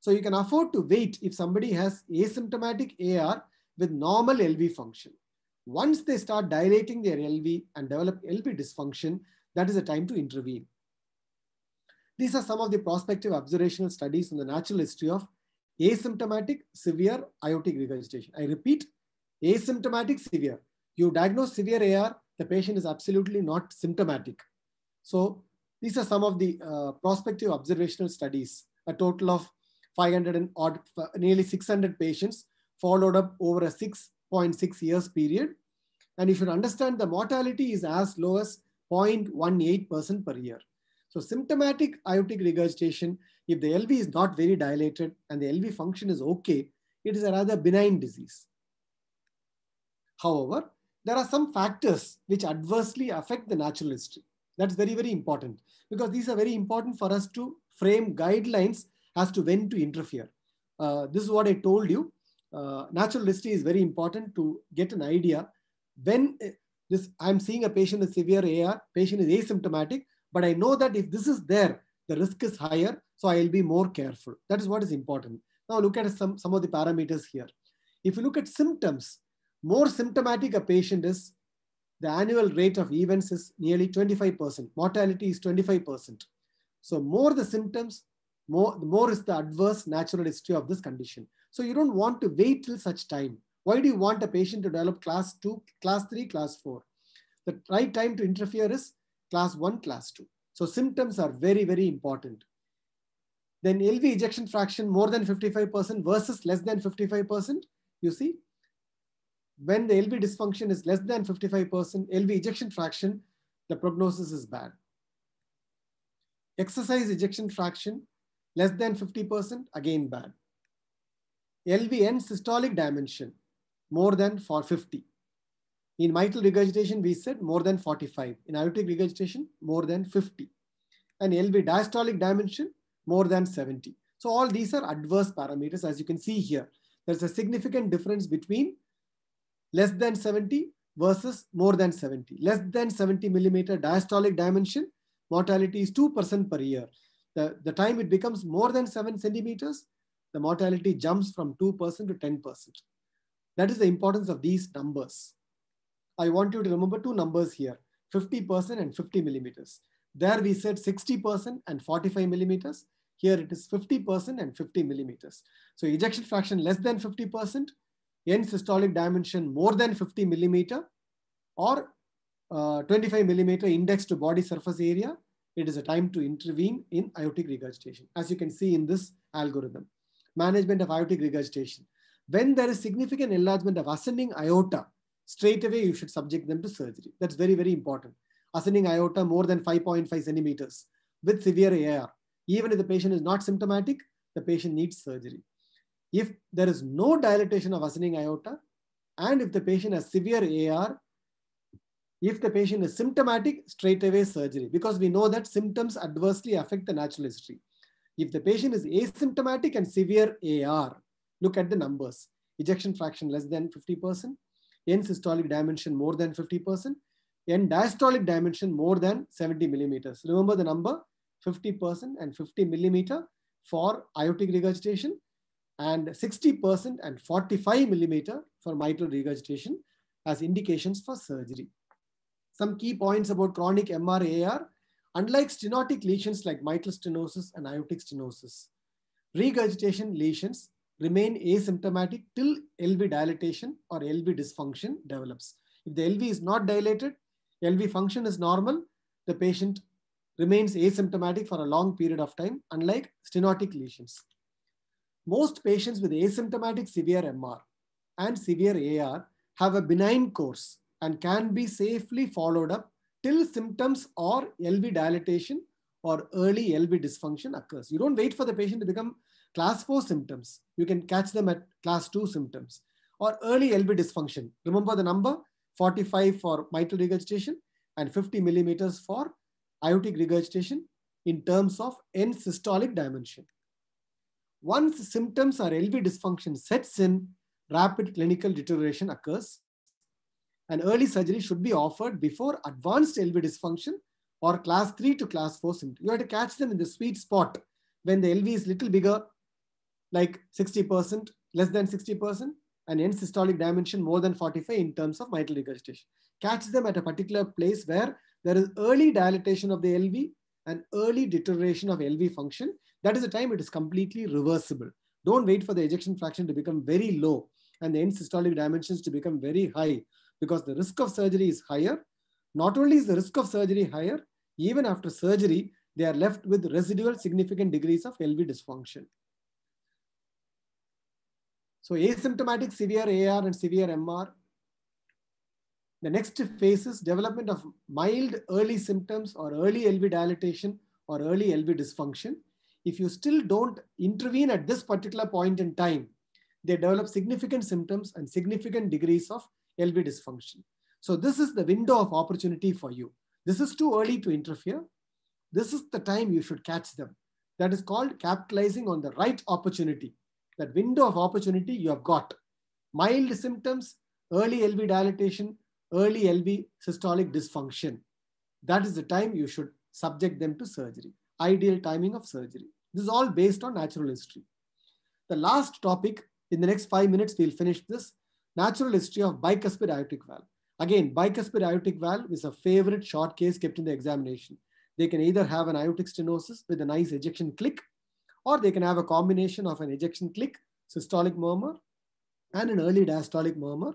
So you can afford to wait if somebody has asymptomatic AR with normal LV function. Once they start dilating their LV and develop LV dysfunction, that is the time to intervene. These are some of the prospective observational studies on the natural history of asymptomatic severe aortic regurgitation. I repeat, asymptomatic severe. You diagnose severe AR, the patient is absolutely not symptomatic. So these are some of the uh, prospective observational studies, a total of 500 and odd, uh, nearly 600 patients followed up over a 6.6 years period. And you should understand the mortality is as low as 0.18% per year. So symptomatic aortic regurgitation, if the LV is not very dilated and the LV function is okay, it is a rather benign disease. However, there are some factors which adversely affect the natural history. That's very, very important because these are very important for us to frame guidelines as to when to interfere. Uh, this is what I told you. Uh, natural history is very important to get an idea when uh, this I'm seeing a patient with severe AR, patient is asymptomatic, but I know that if this is there, the risk is higher, so I'll be more careful. That is what is important. Now look at some, some of the parameters here. If you look at symptoms, more symptomatic a patient is, the annual rate of events is nearly 25%. Mortality is 25%. So more the symptoms, more, more is the adverse natural history of this condition. So you don't want to wait till such time. Why do you want a patient to develop class two, class three, class four? The right time to interfere is class one, class two. So symptoms are very, very important. Then LV ejection fraction more than 55% versus less than 55%, you see, when the LV dysfunction is less than 55%, LV ejection fraction, the prognosis is bad. Exercise ejection fraction, less than 50%, again bad. LVN systolic dimension more than 450. In mitral regurgitation, we said more than 45. In aortic regurgitation, more than 50. And LV diastolic dimension, more than 70. So all these are adverse parameters as you can see here. There's a significant difference between less than 70 versus more than 70. Less than 70 millimeter diastolic dimension, mortality is 2% per year. The, the time it becomes more than 7 centimeters, the mortality jumps from 2% to 10%. That is the importance of these numbers. I want you to remember two numbers here, 50% and 50 millimeters. There we said 60% and 45 millimeters. Here it is 50% and 50 millimeters. So ejection fraction less than 50%, end systolic dimension more than 50 millimeter or uh, 25 millimeter index to body surface area, it is a time to intervene in aortic regurgitation, as you can see in this algorithm management of iotic regurgitation. When there is significant enlargement of ascending IOTA, straight away you should subject them to surgery. That's very, very important. Ascending IOTA more than 5.5 centimeters with severe AR. Even if the patient is not symptomatic, the patient needs surgery. If there is no dilatation of ascending IOTA, and if the patient has severe AR, if the patient is symptomatic, straight away surgery, because we know that symptoms adversely affect the natural history. If the patient is asymptomatic and severe AR, look at the numbers. Ejection fraction less than 50%, end systolic dimension more than 50%, N diastolic dimension more than 70 millimeters. Remember the number 50% and 50 millimeter for aortic regurgitation and 60% and 45 millimeter for mitral regurgitation as indications for surgery. Some key points about chronic AR. Unlike stenotic lesions like mitral stenosis and aortic stenosis, regurgitation lesions remain asymptomatic till LV dilatation or LV dysfunction develops. If the LV is not dilated, LV function is normal, the patient remains asymptomatic for a long period of time, unlike stenotic lesions. Most patients with asymptomatic severe MR and severe AR have a benign course and can be safely followed up till symptoms or LV dilatation or early LV dysfunction occurs. You don't wait for the patient to become class 4 symptoms. You can catch them at class 2 symptoms or early LV dysfunction. Remember the number 45 for mitral regurgitation and 50 millimeters for aortic regurgitation in terms of end systolic dimension. Once symptoms or LV dysfunction sets in, rapid clinical deterioration occurs and early surgery should be offered before advanced LV dysfunction or class 3 to class 4 symptoms. You have to catch them in the sweet spot when the LV is little bigger, like 60%, less than 60%, and end systolic dimension more than 45 in terms of mitral regurgitation. Catch them at a particular place where there is early dilatation of the LV and early deterioration of LV function. That is the time it is completely reversible. Don't wait for the ejection fraction to become very low and the end systolic dimensions to become very high because the risk of surgery is higher. Not only is the risk of surgery higher, even after surgery, they are left with residual significant degrees of LV dysfunction. So asymptomatic severe AR and severe MR. The next phase is development of mild early symptoms or early LV dilatation or early LV dysfunction. If you still don't intervene at this particular point in time, they develop significant symptoms and significant degrees of LV dysfunction. So this is the window of opportunity for you. This is too early to interfere. This is the time you should catch them. That is called capitalizing on the right opportunity. That window of opportunity you have got. Mild symptoms, early LV dilatation, early LV systolic dysfunction. That is the time you should subject them to surgery. Ideal timing of surgery. This is all based on natural history. The last topic, in the next five minutes, we'll finish this, natural history of bicuspid aortic valve. Again, bicuspid aortic valve is a favorite short case kept in the examination. They can either have an aortic stenosis with a nice ejection click, or they can have a combination of an ejection click, systolic murmur, and an early diastolic murmur.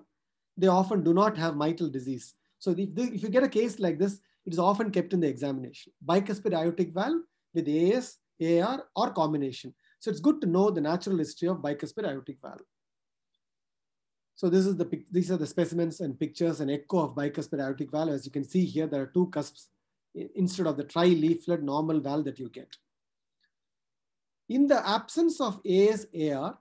They often do not have mitral disease. So if, they, if you get a case like this, it is often kept in the examination. Bicuspid aortic valve with AS, AR, or combination. So it's good to know the natural history of bicuspid aortic valve. So this is the these are the specimens and pictures and echo of bicuspid aortic valve. As you can see here, there are two cusps instead of the tri-leaflet normal valve that you get. In the absence of AS-AR,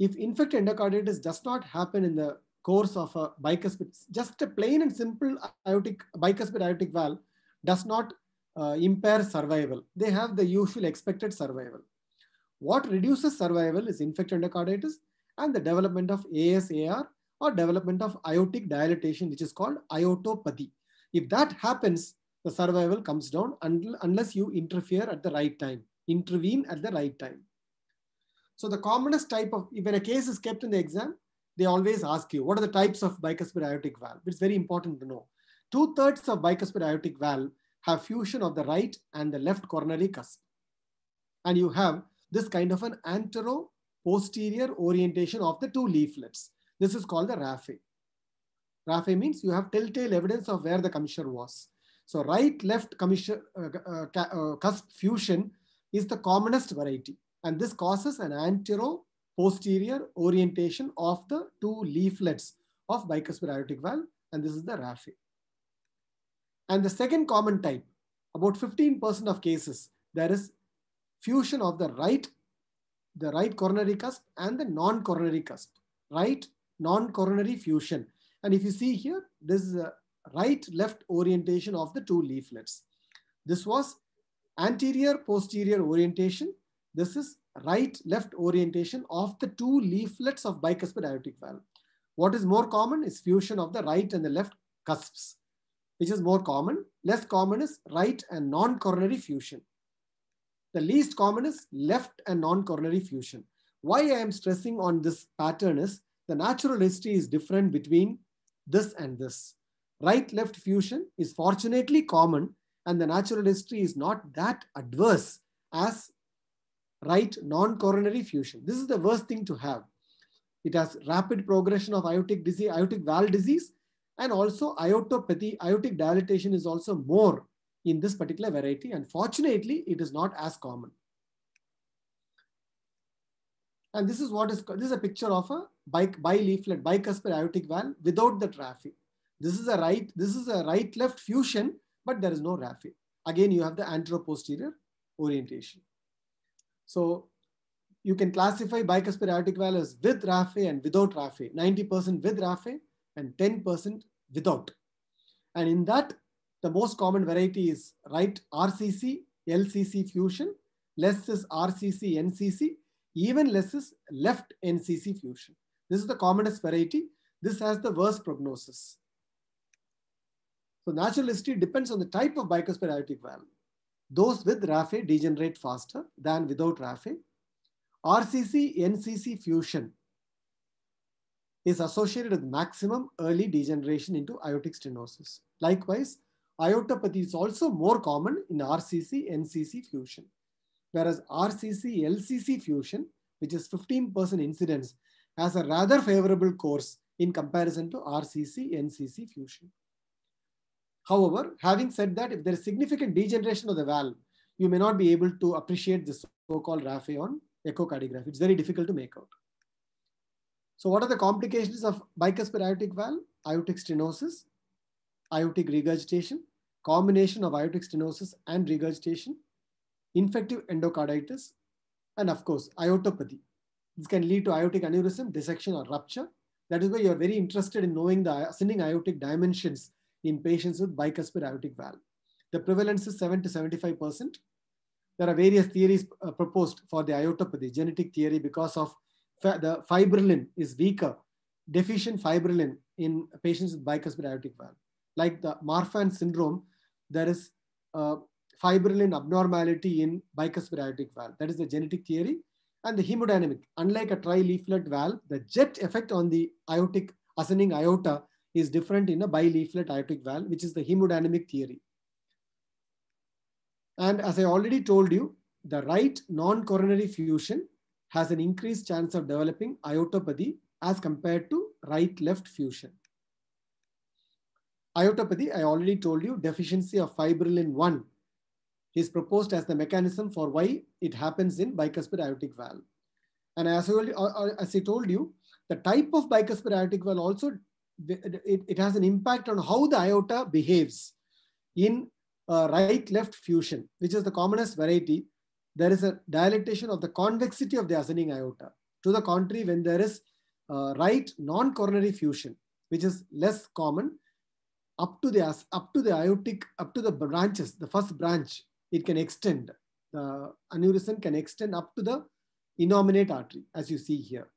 if infected endocarditis does not happen in the course of a bicuspid, just a plain and simple aortic, bicuspid aortic valve does not uh, impair survival. They have the usual expected survival. What reduces survival is infected endocarditis and the development of ASAR or development of iotic dilatation, which is called iotopathy. If that happens, the survival comes down unless you interfere at the right time, intervene at the right time. So the commonest type of, when a case is kept in the exam, they always ask you, what are the types of bicuspid aortic valve? It's very important to know. Two thirds of bicuspid aortic valve have fusion of the right and the left coronary cusp. And you have this kind of an antero posterior orientation of the two leaflets. This is called the RAFE. RAFE means you have telltale evidence of where the commissure was. So right-left commissure uh, uh, uh, cusp fusion is the commonest variety. And this causes an antero-posterior orientation of the two leaflets of bicuspid aortic valve. And this is the RAFE. And the second common type, about 15% of cases, there is fusion of the right, the right coronary cusp and the non-coronary cusp, right non-coronary fusion. And if you see here, this is a right-left orientation of the two leaflets. This was anterior-posterior orientation. This is right-left orientation of the two leaflets of bicuspid aortic valve. What is more common is fusion of the right and the left cusps, which is more common. Less common is right and non-coronary fusion. The least common is left and non-coronary fusion. Why I am stressing on this pattern is the natural history is different between this and this. Right left fusion is fortunately common, and the natural history is not that adverse as right non coronary fusion. This is the worst thing to have. It has rapid progression of aortic disease, aortic valve disease, and also iotopathy, aortic dilatation is also more in this particular variety. And fortunately, it is not as common. And this is what is this is a picture of a bike bi leaflet bicuspid aortic valve without the traphe. This is a right this is a right left fusion, but there is no raphe. Again, you have the anteroposterior orientation. So you can classify bicuspid aortic valve as with raphe and without raphe. 90% with raphe and 10% without. And in that, the most common variety is right RCC, LCC fusion, less is RCC, NCC, even less is left NCC fusion. This is the commonest variety. This has the worst prognosis. So natural history depends on the type of bicuspid aortic valve. Those with RAFE degenerate faster than without RAFE. RCC-NCC fusion is associated with maximum early degeneration into aortic stenosis. Likewise, aortopathy is also more common in RCC-NCC fusion whereas RCC LCC fusion, which is 15% incidence, has a rather favorable course in comparison to RCC NCC fusion. However, having said that, if there is significant degeneration of the valve, you may not be able to appreciate this so-called RAFE on echocardiography. It's very difficult to make out. So what are the complications of bicuspid aortic valve? Aortic stenosis, aortic regurgitation, combination of aortic stenosis and regurgitation, infective endocarditis, and of course, iotopathy. This can lead to iotic aneurysm, dissection, or rupture. That is why you're very interested in knowing the ascending iotic dimensions in patients with bicuspid iotic valve. The prevalence is 7 to 75%. There are various theories uh, proposed for the iotopathy, genetic theory, because of the fibrillin is weaker, deficient fibrillin in patients with bicuspid iotic valve. Like the Marfan syndrome, there is uh, fibrillin abnormality in bicuspid valve. That is the genetic theory. And the hemodynamic, unlike a tri-leaflet valve, the jet effect on the aortic ascending aorta is different in a leaflet aortic valve, which is the hemodynamic theory. And as I already told you, the right non-coronary fusion has an increased chance of developing iotopathy as compared to right-left fusion. Iotopathy, I already told you, deficiency of fibrillin 1 is proposed as the mechanism for why it happens in bicuspid aortic valve. And as, I told you, the type of bicuspid aortic valve also, it, it has an impact on how the aorta behaves in uh, right-left fusion, which is the commonest variety. There is a dilatation of the convexity of the ascending aorta. To the contrary, when there is uh, right non-coronary fusion, which is less common, up to the up to the aortic, up to the branches, the first branch it can extend. The aneurysm can extend up to the innominate artery, as you see here.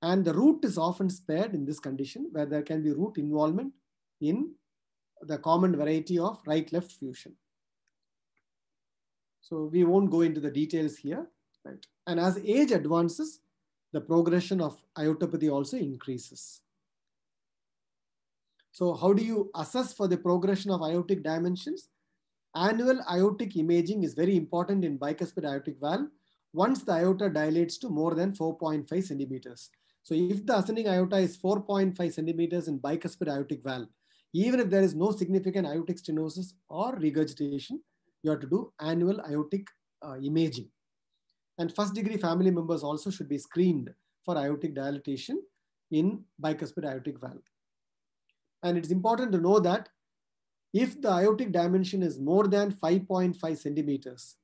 And the root is often spared in this condition where there can be root involvement in the common variety of right-left fusion. So we won't go into the details here. Right? And as age advances, the progression of iotopathy also increases. So how do you assess for the progression of aortic dimensions? Annual aortic imaging is very important in bicuspid aortic valve once the aorta dilates to more than 4.5 centimeters. So if the ascending aorta is 4.5 centimeters in bicuspid aortic valve, even if there is no significant aortic stenosis or regurgitation, you have to do annual aortic uh, imaging. And first degree family members also should be screened for aortic dilatation in bicuspid aortic valve. And it's important to know that if the aortic dimension is more than 5.5 centimeters,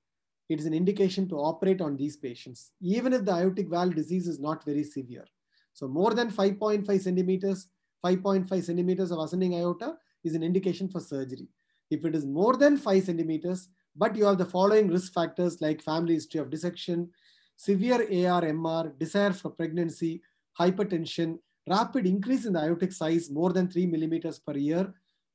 it is an indication to operate on these patients, even if the aortic valve disease is not very severe. So more than 5.5 centimeters, 5.5 centimeters of ascending aorta is an indication for surgery. If it is more than 5 centimeters, but you have the following risk factors like family history of dissection, severe AR, MR, desire for pregnancy, hypertension, rapid increase in the aortic size more than 3 millimeters per year,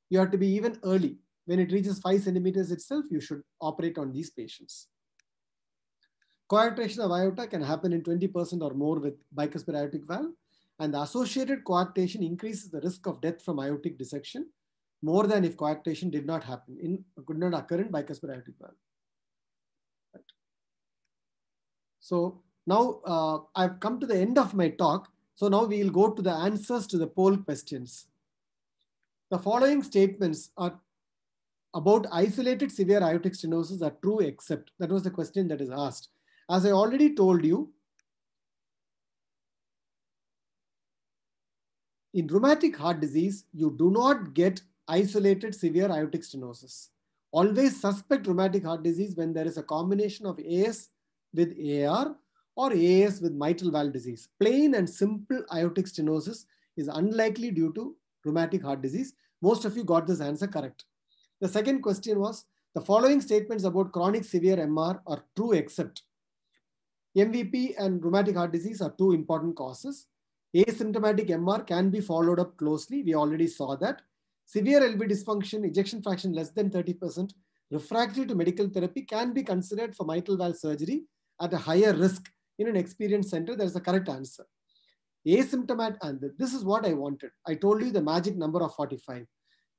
you have to be even early. When it reaches five centimeters itself, you should operate on these patients. Coarctation of aorta can happen in 20% or more with bicuspid aortic valve, and the associated coarctation increases the risk of death from aortic dissection more than if coarctation did not happen in could not occur in bicuspid aortic valve. Right. So now uh, I've come to the end of my talk. So now we will go to the answers to the poll questions. The following statements are about isolated severe aortic stenosis are true except, that was the question that is asked. As I already told you, in rheumatic heart disease, you do not get isolated severe aortic stenosis. Always suspect rheumatic heart disease when there is a combination of AS with AR or AS with mitral valve disease. Plain and simple aortic stenosis is unlikely due to rheumatic heart disease. Most of you got this answer correct. The second question was, the following statements about chronic severe MR are true except MVP and rheumatic heart disease are two important causes. Asymptomatic MR can be followed up closely. We already saw that. Severe LV dysfunction, ejection fraction less than 30%, refractory to medical therapy can be considered for mitral valve surgery at a higher risk in an experienced center. There is the correct answer asymptomatic, and this is what I wanted. I told you the magic number of 45.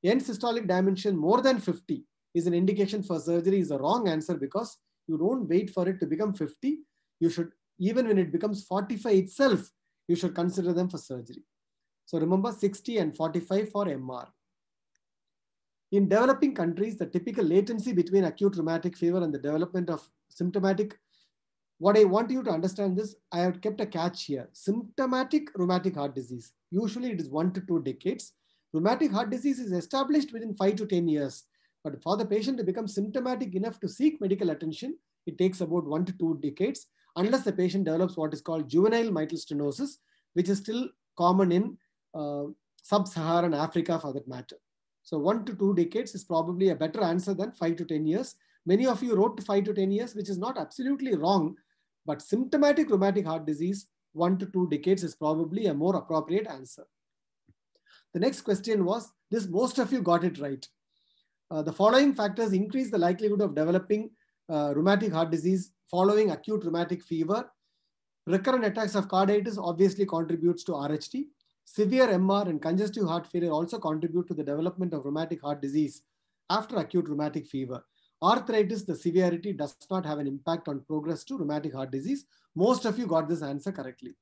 End systolic dimension more than 50 is an indication for surgery is a wrong answer because you don't wait for it to become 50. You should, even when it becomes 45 itself, you should consider them for surgery. So remember 60 and 45 for MR. In developing countries, the typical latency between acute rheumatic fever and the development of symptomatic what I want you to understand is I have kept a catch here. Symptomatic rheumatic heart disease. Usually it is one to two decades. Rheumatic heart disease is established within five to 10 years. But for the patient to become symptomatic enough to seek medical attention, it takes about one to two decades unless the patient develops what is called juvenile mitral stenosis, which is still common in uh, sub-Saharan Africa for that matter. So one to two decades is probably a better answer than five to 10 years. Many of you wrote five to 10 years, which is not absolutely wrong, but symptomatic rheumatic heart disease, one to two decades is probably a more appropriate answer. The next question was, this most of you got it right. Uh, the following factors increase the likelihood of developing uh, rheumatic heart disease following acute rheumatic fever. Recurrent attacks of carditis obviously contributes to RHD. Severe MR and congestive heart failure also contribute to the development of rheumatic heart disease after acute rheumatic fever. Arthritis, the severity does not have an impact on progress to rheumatic heart disease. Most of you got this answer correctly.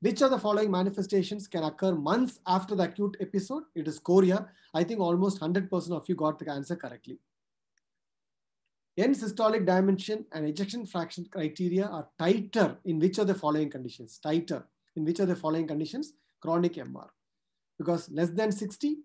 Which of the following manifestations can occur months after the acute episode? It is chorea. I think almost 100% of you got the answer correctly. End systolic dimension and ejection fraction criteria are tighter in which of the following conditions? Tighter in which of the following conditions? Chronic MR. Because less than 60,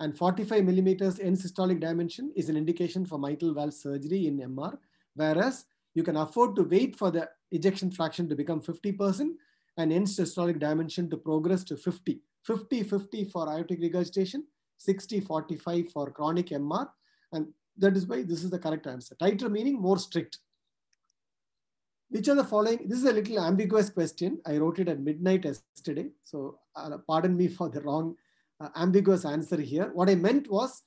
and 45 millimeters end systolic dimension is an indication for mitral valve surgery in MR, whereas you can afford to wait for the ejection fraction to become 50% and end systolic dimension to progress to 50. 50 50 for aortic regurgitation, 60 45 for chronic MR, and that is why this is the correct answer. Tighter meaning more strict. Which are the following? This is a little ambiguous question. I wrote it at midnight yesterday, so uh, pardon me for the wrong uh, ambiguous answer here. What I meant was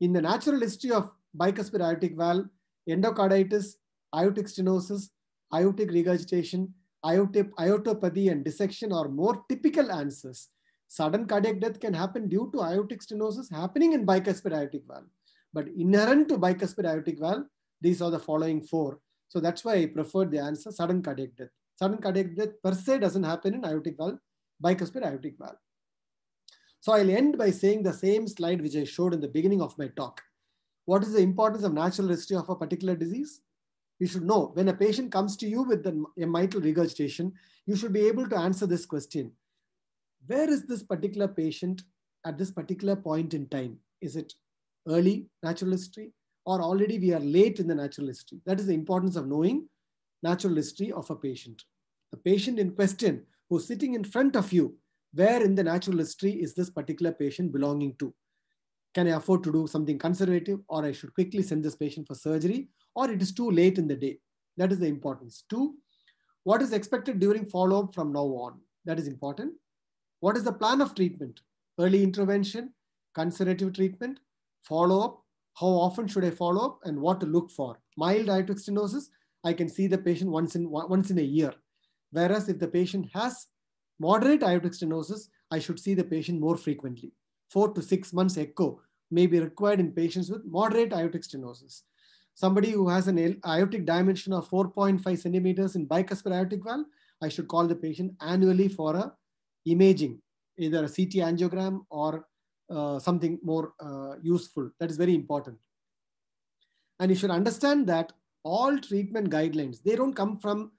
in the natural history of bicuspid aortic valve, endocarditis, aortic stenosis, aortic regurgitation, aortic iotopathy, and dissection are more typical answers. Sudden cardiac death can happen due to aortic stenosis happening in bicuspid aortic valve. But inherent to bicuspid aortic valve, these are the following four. So that's why I preferred the answer sudden cardiac death. Sudden cardiac death per se doesn't happen in aortic valve, bicuspid aortic valve. So I'll end by saying the same slide which I showed in the beginning of my talk. What is the importance of natural history of a particular disease? We should know when a patient comes to you with a mitral regurgitation, you should be able to answer this question. Where is this particular patient at this particular point in time? Is it early natural history or already we are late in the natural history? That is the importance of knowing natural history of a patient. The patient in question who's sitting in front of you where in the natural history is this particular patient belonging to? Can I afford to do something conservative or I should quickly send this patient for surgery or it is too late in the day? That is the importance. Two, what is expected during follow-up from now on? That is important. What is the plan of treatment? Early intervention, conservative treatment, follow-up, how often should I follow up and what to look for? Mild aortic stenosis, I can see the patient once in, once in a year. Whereas if the patient has Moderate aortic stenosis, I should see the patient more frequently. Four to six months echo may be required in patients with moderate aortic stenosis. Somebody who has an aortic dimension of 4.5 centimeters in bicuspid aortic valve, I should call the patient annually for a imaging, either a CT angiogram or uh, something more uh, useful. That is very important. And you should understand that all treatment guidelines, they don't come from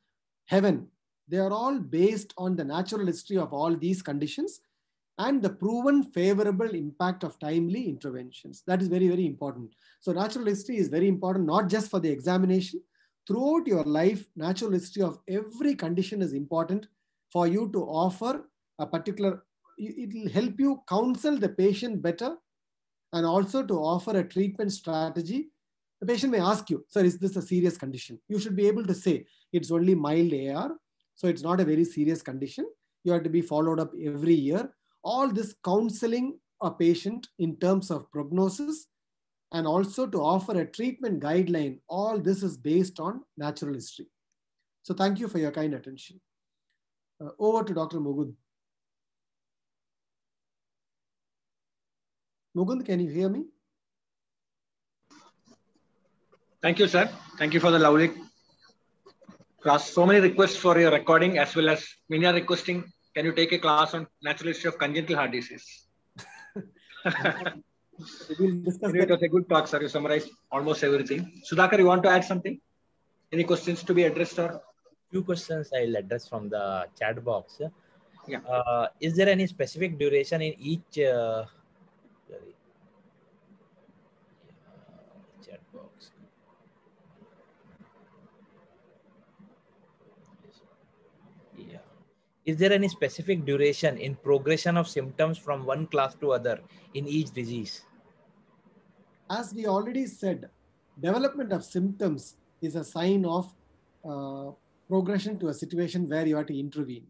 heaven. They are all based on the natural history of all these conditions and the proven favorable impact of timely interventions. That is very, very important. So natural history is very important, not just for the examination. Throughout your life, natural history of every condition is important for you to offer a particular, it will help you counsel the patient better and also to offer a treatment strategy. The patient may ask you, sir, is this a serious condition? You should be able to say it's only mild AR so it's not a very serious condition. You have to be followed up every year. All this counseling a patient in terms of prognosis and also to offer a treatment guideline, all this is based on natural history. So thank you for your kind attention. Uh, over to Dr. Mugund. Mugund, can you hear me? Thank you, sir. Thank you for the lovely so many requests for your recording as well as many are requesting, can you take a class on natural history of congenital heart disease? we'll discuss it was a good talk, sir. You summarized almost everything. Sudhakar, you want to add something? Any questions to be addressed or? Few questions I'll address from the chat box. Yeah. Uh, is there any specific duration in each uh, is there any specific duration in progression of symptoms from one class to other in each disease? As we already said, development of symptoms is a sign of uh, progression to a situation where you have to intervene.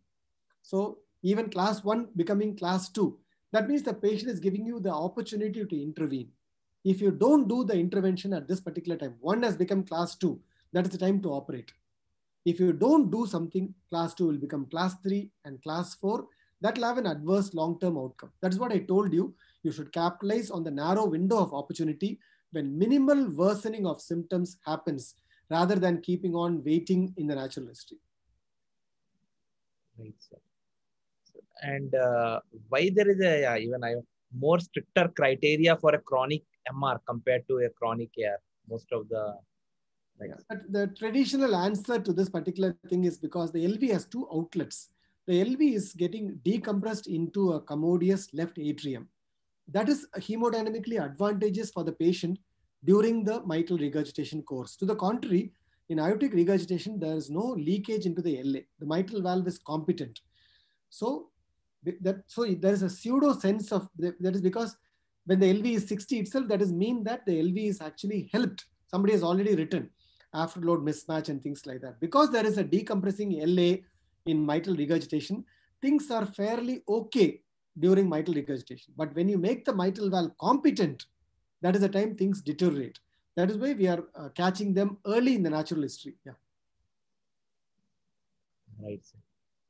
So even class one becoming class two, that means the patient is giving you the opportunity to intervene. If you don't do the intervention at this particular time, one has become class two, that is the time to operate. If you don't do something, class two will become class three and class four. That will have an adverse long-term outcome. That's what I told you. You should capitalize on the narrow window of opportunity when minimal worsening of symptoms happens rather than keeping on waiting in the natural history. Right, sir. And uh, why there is a yeah, even I more stricter criteria for a chronic MR compared to a chronic AR? Most of the but the traditional answer to this particular thing is because the LV has two outlets. The LV is getting decompressed into a commodious left atrium. That is hemodynamically advantageous for the patient during the mitral regurgitation course. To the contrary, in aortic regurgitation, there is no leakage into the LA. The mitral valve is competent. So, that, so there is a pseudo sense of that is because when the LV is 60 itself, that is mean that the LV is actually helped. Somebody has already written afterload mismatch and things like that. Because there is a decompressing LA in mitral regurgitation, things are fairly okay during mitral regurgitation. But when you make the mitral valve competent, that is the time things deteriorate. That is why we are uh, catching them early in the natural history. Yeah. Right.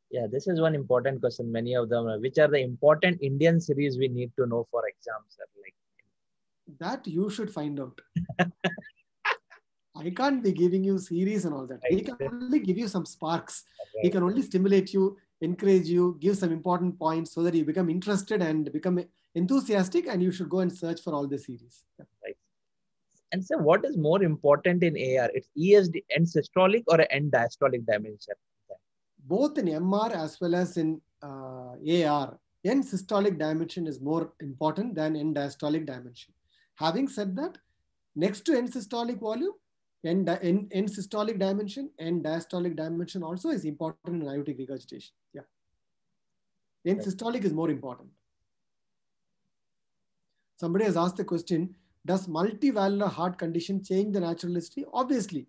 Yeah, this is one important question. Many of them, uh, which are the important Indian series we need to know for exams? Like that you should find out. I can't be giving you series and all that. Right. He can only give you some sparks. Right. He can only stimulate you, encourage you, give some important points so that you become interested and become enthusiastic. And you should go and search for all the series. Right. And so, what is more important in AR? It's ESD and systolic or end diastolic dimension? Both in MR as well as in uh, AR, end systolic dimension is more important than end diastolic dimension. Having said that, next to end systolic volume, end, n n systolic dimension and diastolic dimension also is important in aortic regurgitation. Yeah. n systolic is more important. Somebody has asked the question, does multivalvular heart condition change the natural history? Obviously,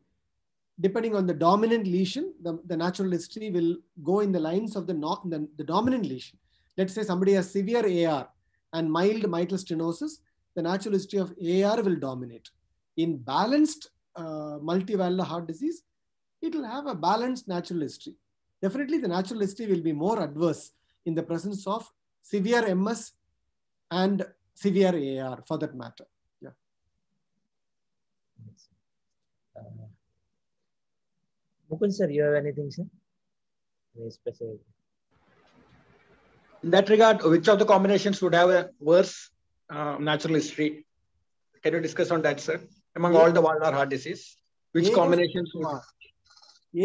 depending on the dominant lesion, the, the natural history will go in the lines of the, not, the, the dominant lesion. Let's say somebody has severe AR and mild mitral stenosis, the natural history of AR will dominate. In balanced uh, heart disease, it will have a balanced natural history. Definitely the natural history will be more adverse in the presence of severe MS and severe AR for that matter. Yeah. Uh, Mukund sir, you have anything, sir? Any specific? In that regard, which of the combinations would have a worse uh, natural history? Can you discuss on that, sir? among all the valvular heart disease? Which combinations?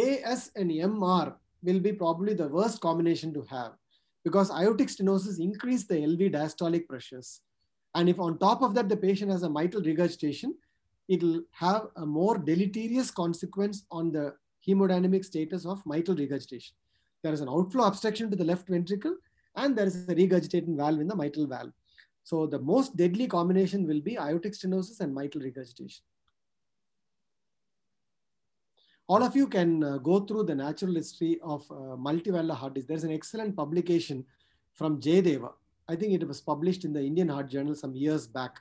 AS and MR will be probably the worst combination to have because aortic stenosis increase the LV diastolic pressures. And if on top of that, the patient has a mitral regurgitation, it'll have a more deleterious consequence on the hemodynamic status of mitral regurgitation. There is an outflow obstruction to the left ventricle, and there is a regurgitating valve in the mitral valve. So the most deadly combination will be aortic stenosis and mitral regurgitation. All of you can uh, go through the natural history of uh, heart disease. There's an excellent publication from Jaydeva. I think it was published in the Indian Heart Journal some years back.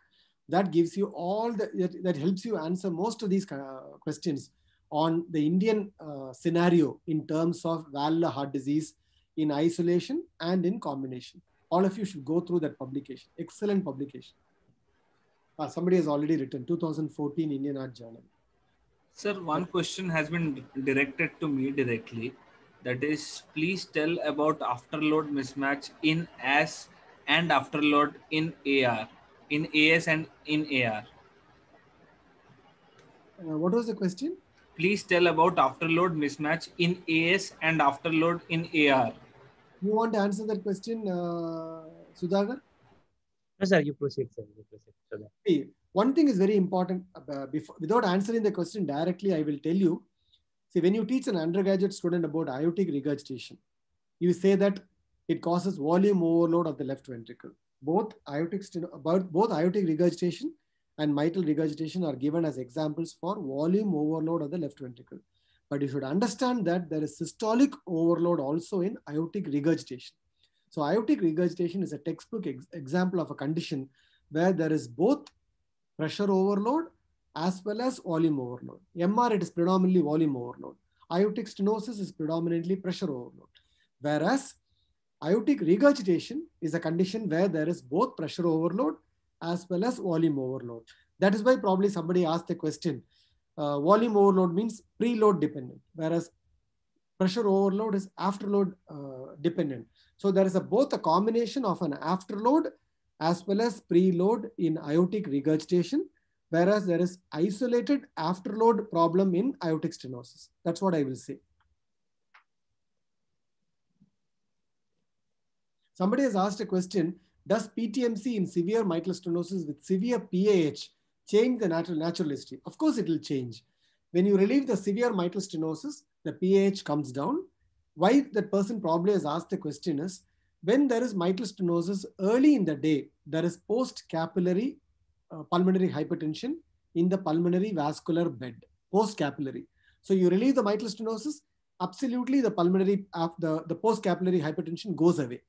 That gives you all the, that, that helps you answer most of these uh, questions on the Indian uh, scenario in terms of valvular heart disease in isolation and in combination all of you should go through that publication. Excellent publication. Uh, somebody has already written 2014 Indian Art Journal. Sir, one question has been directed to me directly. That is, please tell about afterload mismatch in AS and afterload in AR, in AS and in AR. Uh, what was the question? Please tell about afterload mismatch in AS and afterload in AR. You want to answer that question, uh, Sudhakar? No, sir, you proceed, sir. You proceed, See, one thing is very important. Uh, before, without answering the question directly, I will tell you. See, when you teach an undergraduate student about aortic regurgitation, you say that it causes volume overload of the left ventricle. Both aortic, both aortic regurgitation and mitral regurgitation are given as examples for volume overload of the left ventricle. But you should understand that there is systolic overload also in aortic regurgitation. So aortic regurgitation is a textbook ex example of a condition where there is both pressure overload as well as volume overload. MR, it is predominantly volume overload. Aortic stenosis is predominantly pressure overload. Whereas aortic regurgitation is a condition where there is both pressure overload as well as volume overload. That is why probably somebody asked the question, uh, volume overload means preload dependent, whereas pressure overload is afterload uh, dependent. So there is a, both a combination of an afterload as well as preload in iotic regurgitation, whereas there is isolated afterload problem in iotic stenosis. That's what I will say. Somebody has asked a question, does PTMC in severe mitral stenosis with severe PAH change the natural natural history. Of course, it will change. When you relieve the severe mitral stenosis, the pH comes down. Why that person probably has asked the question is when there is mitral stenosis early in the day, there is post capillary uh, pulmonary hypertension in the pulmonary vascular bed, post capillary. So you relieve the mitral stenosis, absolutely the pulmonary, uh, the, the post capillary hypertension goes away.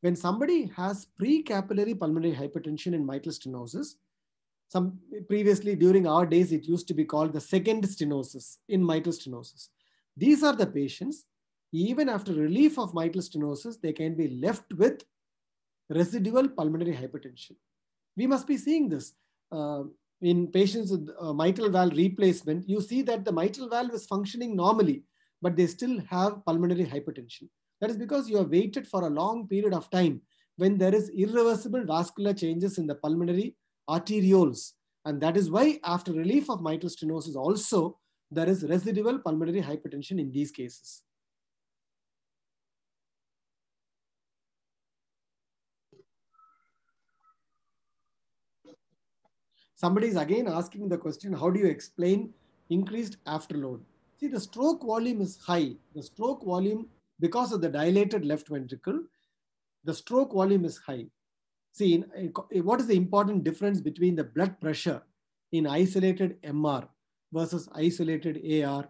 When somebody has pre capillary pulmonary hypertension and mitral stenosis, some previously during our days, it used to be called the second stenosis in mitral stenosis. These are the patients, even after relief of mitral stenosis, they can be left with residual pulmonary hypertension. We must be seeing this. Uh, in patients with uh, mitral valve replacement, you see that the mitral valve is functioning normally, but they still have pulmonary hypertension. That is because you have waited for a long period of time when there is irreversible vascular changes in the pulmonary arterioles. And that is why after relief of mitral stenosis also, there is residual pulmonary hypertension in these cases. Somebody is again asking the question, how do you explain increased afterload? See, the stroke volume is high. The stroke volume, because of the dilated left ventricle, the stroke volume is high. See, in, in, what is the important difference between the blood pressure in isolated MR versus isolated AR?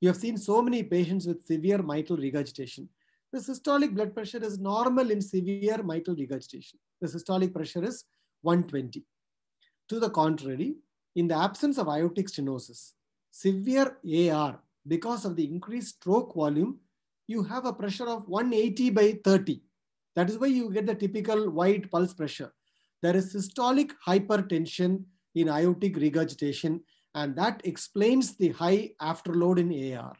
You have seen so many patients with severe mitral regurgitation. The systolic blood pressure is normal in severe mitral regurgitation. The systolic pressure is 120. To the contrary, in the absence of aortic stenosis, severe AR, because of the increased stroke volume, you have a pressure of 180 by 30. That is why you get the typical wide pulse pressure. There is systolic hypertension in aortic regurgitation, and that explains the high afterload in AR.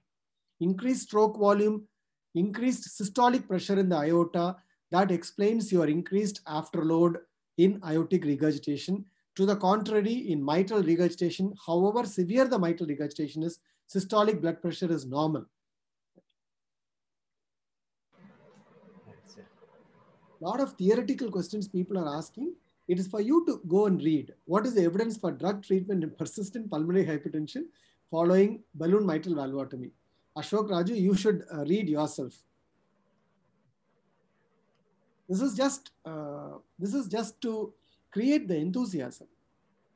Increased stroke volume, increased systolic pressure in the aorta, that explains your increased afterload in aortic regurgitation. To the contrary, in mitral regurgitation, however severe the mitral regurgitation is, systolic blood pressure is normal. a lot of theoretical questions people are asking. It is for you to go and read what is the evidence for drug treatment in persistent pulmonary hypertension following balloon mitral valvotomy? Ashok Raju, you should uh, read yourself. This is just uh, this is just to create the enthusiasm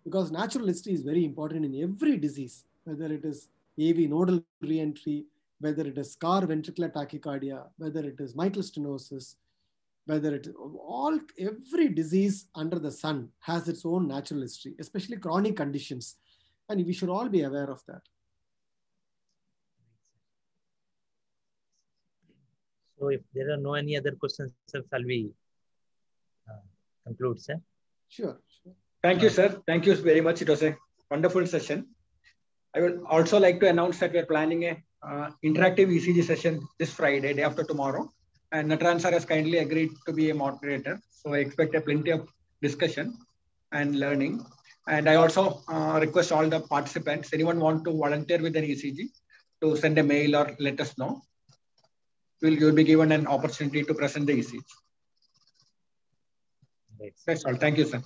because natural history is very important in every disease, whether it is AV nodal reentry, whether it is scar ventricular tachycardia, whether it is mitral stenosis, whether it all every disease under the sun has its own natural history, especially chronic conditions, and we should all be aware of that. So, if there are no any other questions, sir, shall we uh, conclude, sir? Sure, sure. Thank you, sir. Thank you very much. It was a wonderful session. I would also like to announce that we're planning a uh, interactive ECG session this Friday, day after tomorrow and Natran sir has kindly agreed to be a moderator. So I expect a plenty of discussion and learning. And I also uh, request all the participants, anyone want to volunteer with an ECG to send a mail or let us know. We'll, you'll be given an opportunity to present the ECG. That's all. Thank you, sir.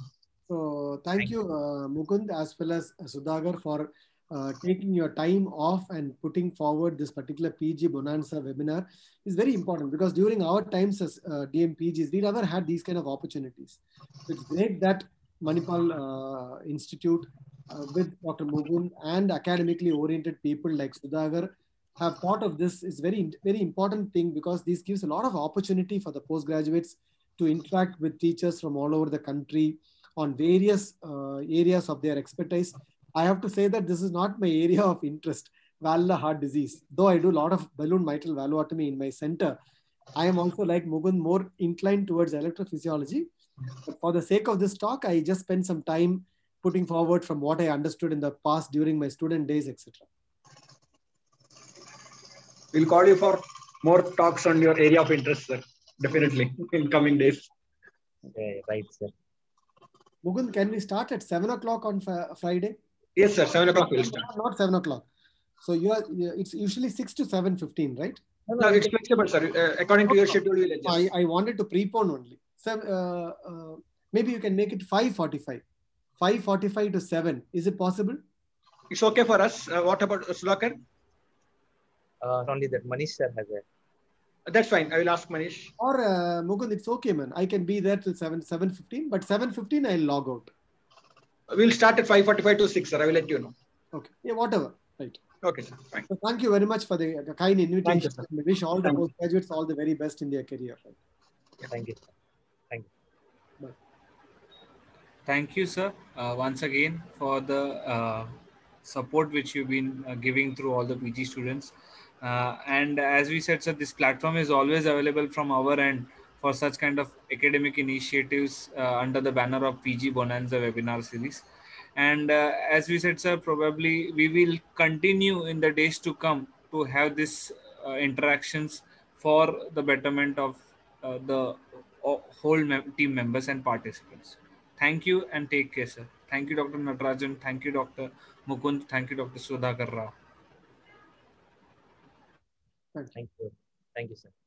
So thank, thank you, uh, Mukund, as well as Sudhagar for uh, taking your time off and putting forward this particular PG Bonanza webinar is very important because during our times as uh, DMPGs, we never had these kind of opportunities. it's great that Manipal uh, Institute uh, with Dr. Mugun and academically oriented people like Sudhagar have thought of this is very, very important thing because this gives a lot of opportunity for the postgraduates to interact with teachers from all over the country on various uh, areas of their expertise I have to say that this is not my area of interest, valvular heart disease. Though I do a lot of balloon mitral valvulotomy in my center, I am also like Mugun more inclined towards electrophysiology. But for the sake of this talk, I just spent some time putting forward from what I understood in the past during my student days, etc. We'll call you for more talks on your area of interest, sir. Definitely in coming days. Okay, right, sir. Mugund, can we start at 7 o'clock on Friday? Yes, sir. Seven o'clock will start. Not seven o'clock. So you are. It's usually six to seven fifteen, right? No, no, it's flexible, sir. Uh, according to your schedule, I, I wanted to prepone only. So, uh, uh, maybe you can make it 5.45. 5.45 to 7. Is it possible? It's okay for us. Uh, what about uh, Sulakar? Uh, only that Manish sir has it. That's fine. I will ask Manish. Or Mukund, it's okay, man. I can be there till 7, 7.15. But 7.15, I'll log out we'll start at 5.45 to 6, sir. I will let you know. Okay. Yeah, whatever. Right. Okay, sir. Fine. So thank you very much for the kind invitation. Thank you, wish all thank the graduates all the very best in their career. Right? Thank you. Thank you. Bye. Thank you, sir, uh, once again for the uh, support which you've been uh, giving through all the PG students. Uh, and as we said, sir, this platform is always available from our end for such kind of academic initiatives uh, under the banner of PG Bonanza webinar series. And uh, as we said, sir, probably we will continue in the days to come to have these uh, interactions for the betterment of the whole team members and participants. Thank you and take care, sir. Thank you, Dr. Natarajan. Thank you, Dr. Mukund. Thank you, Dr. Sudhakar Rao. Thank you. Thank you, sir.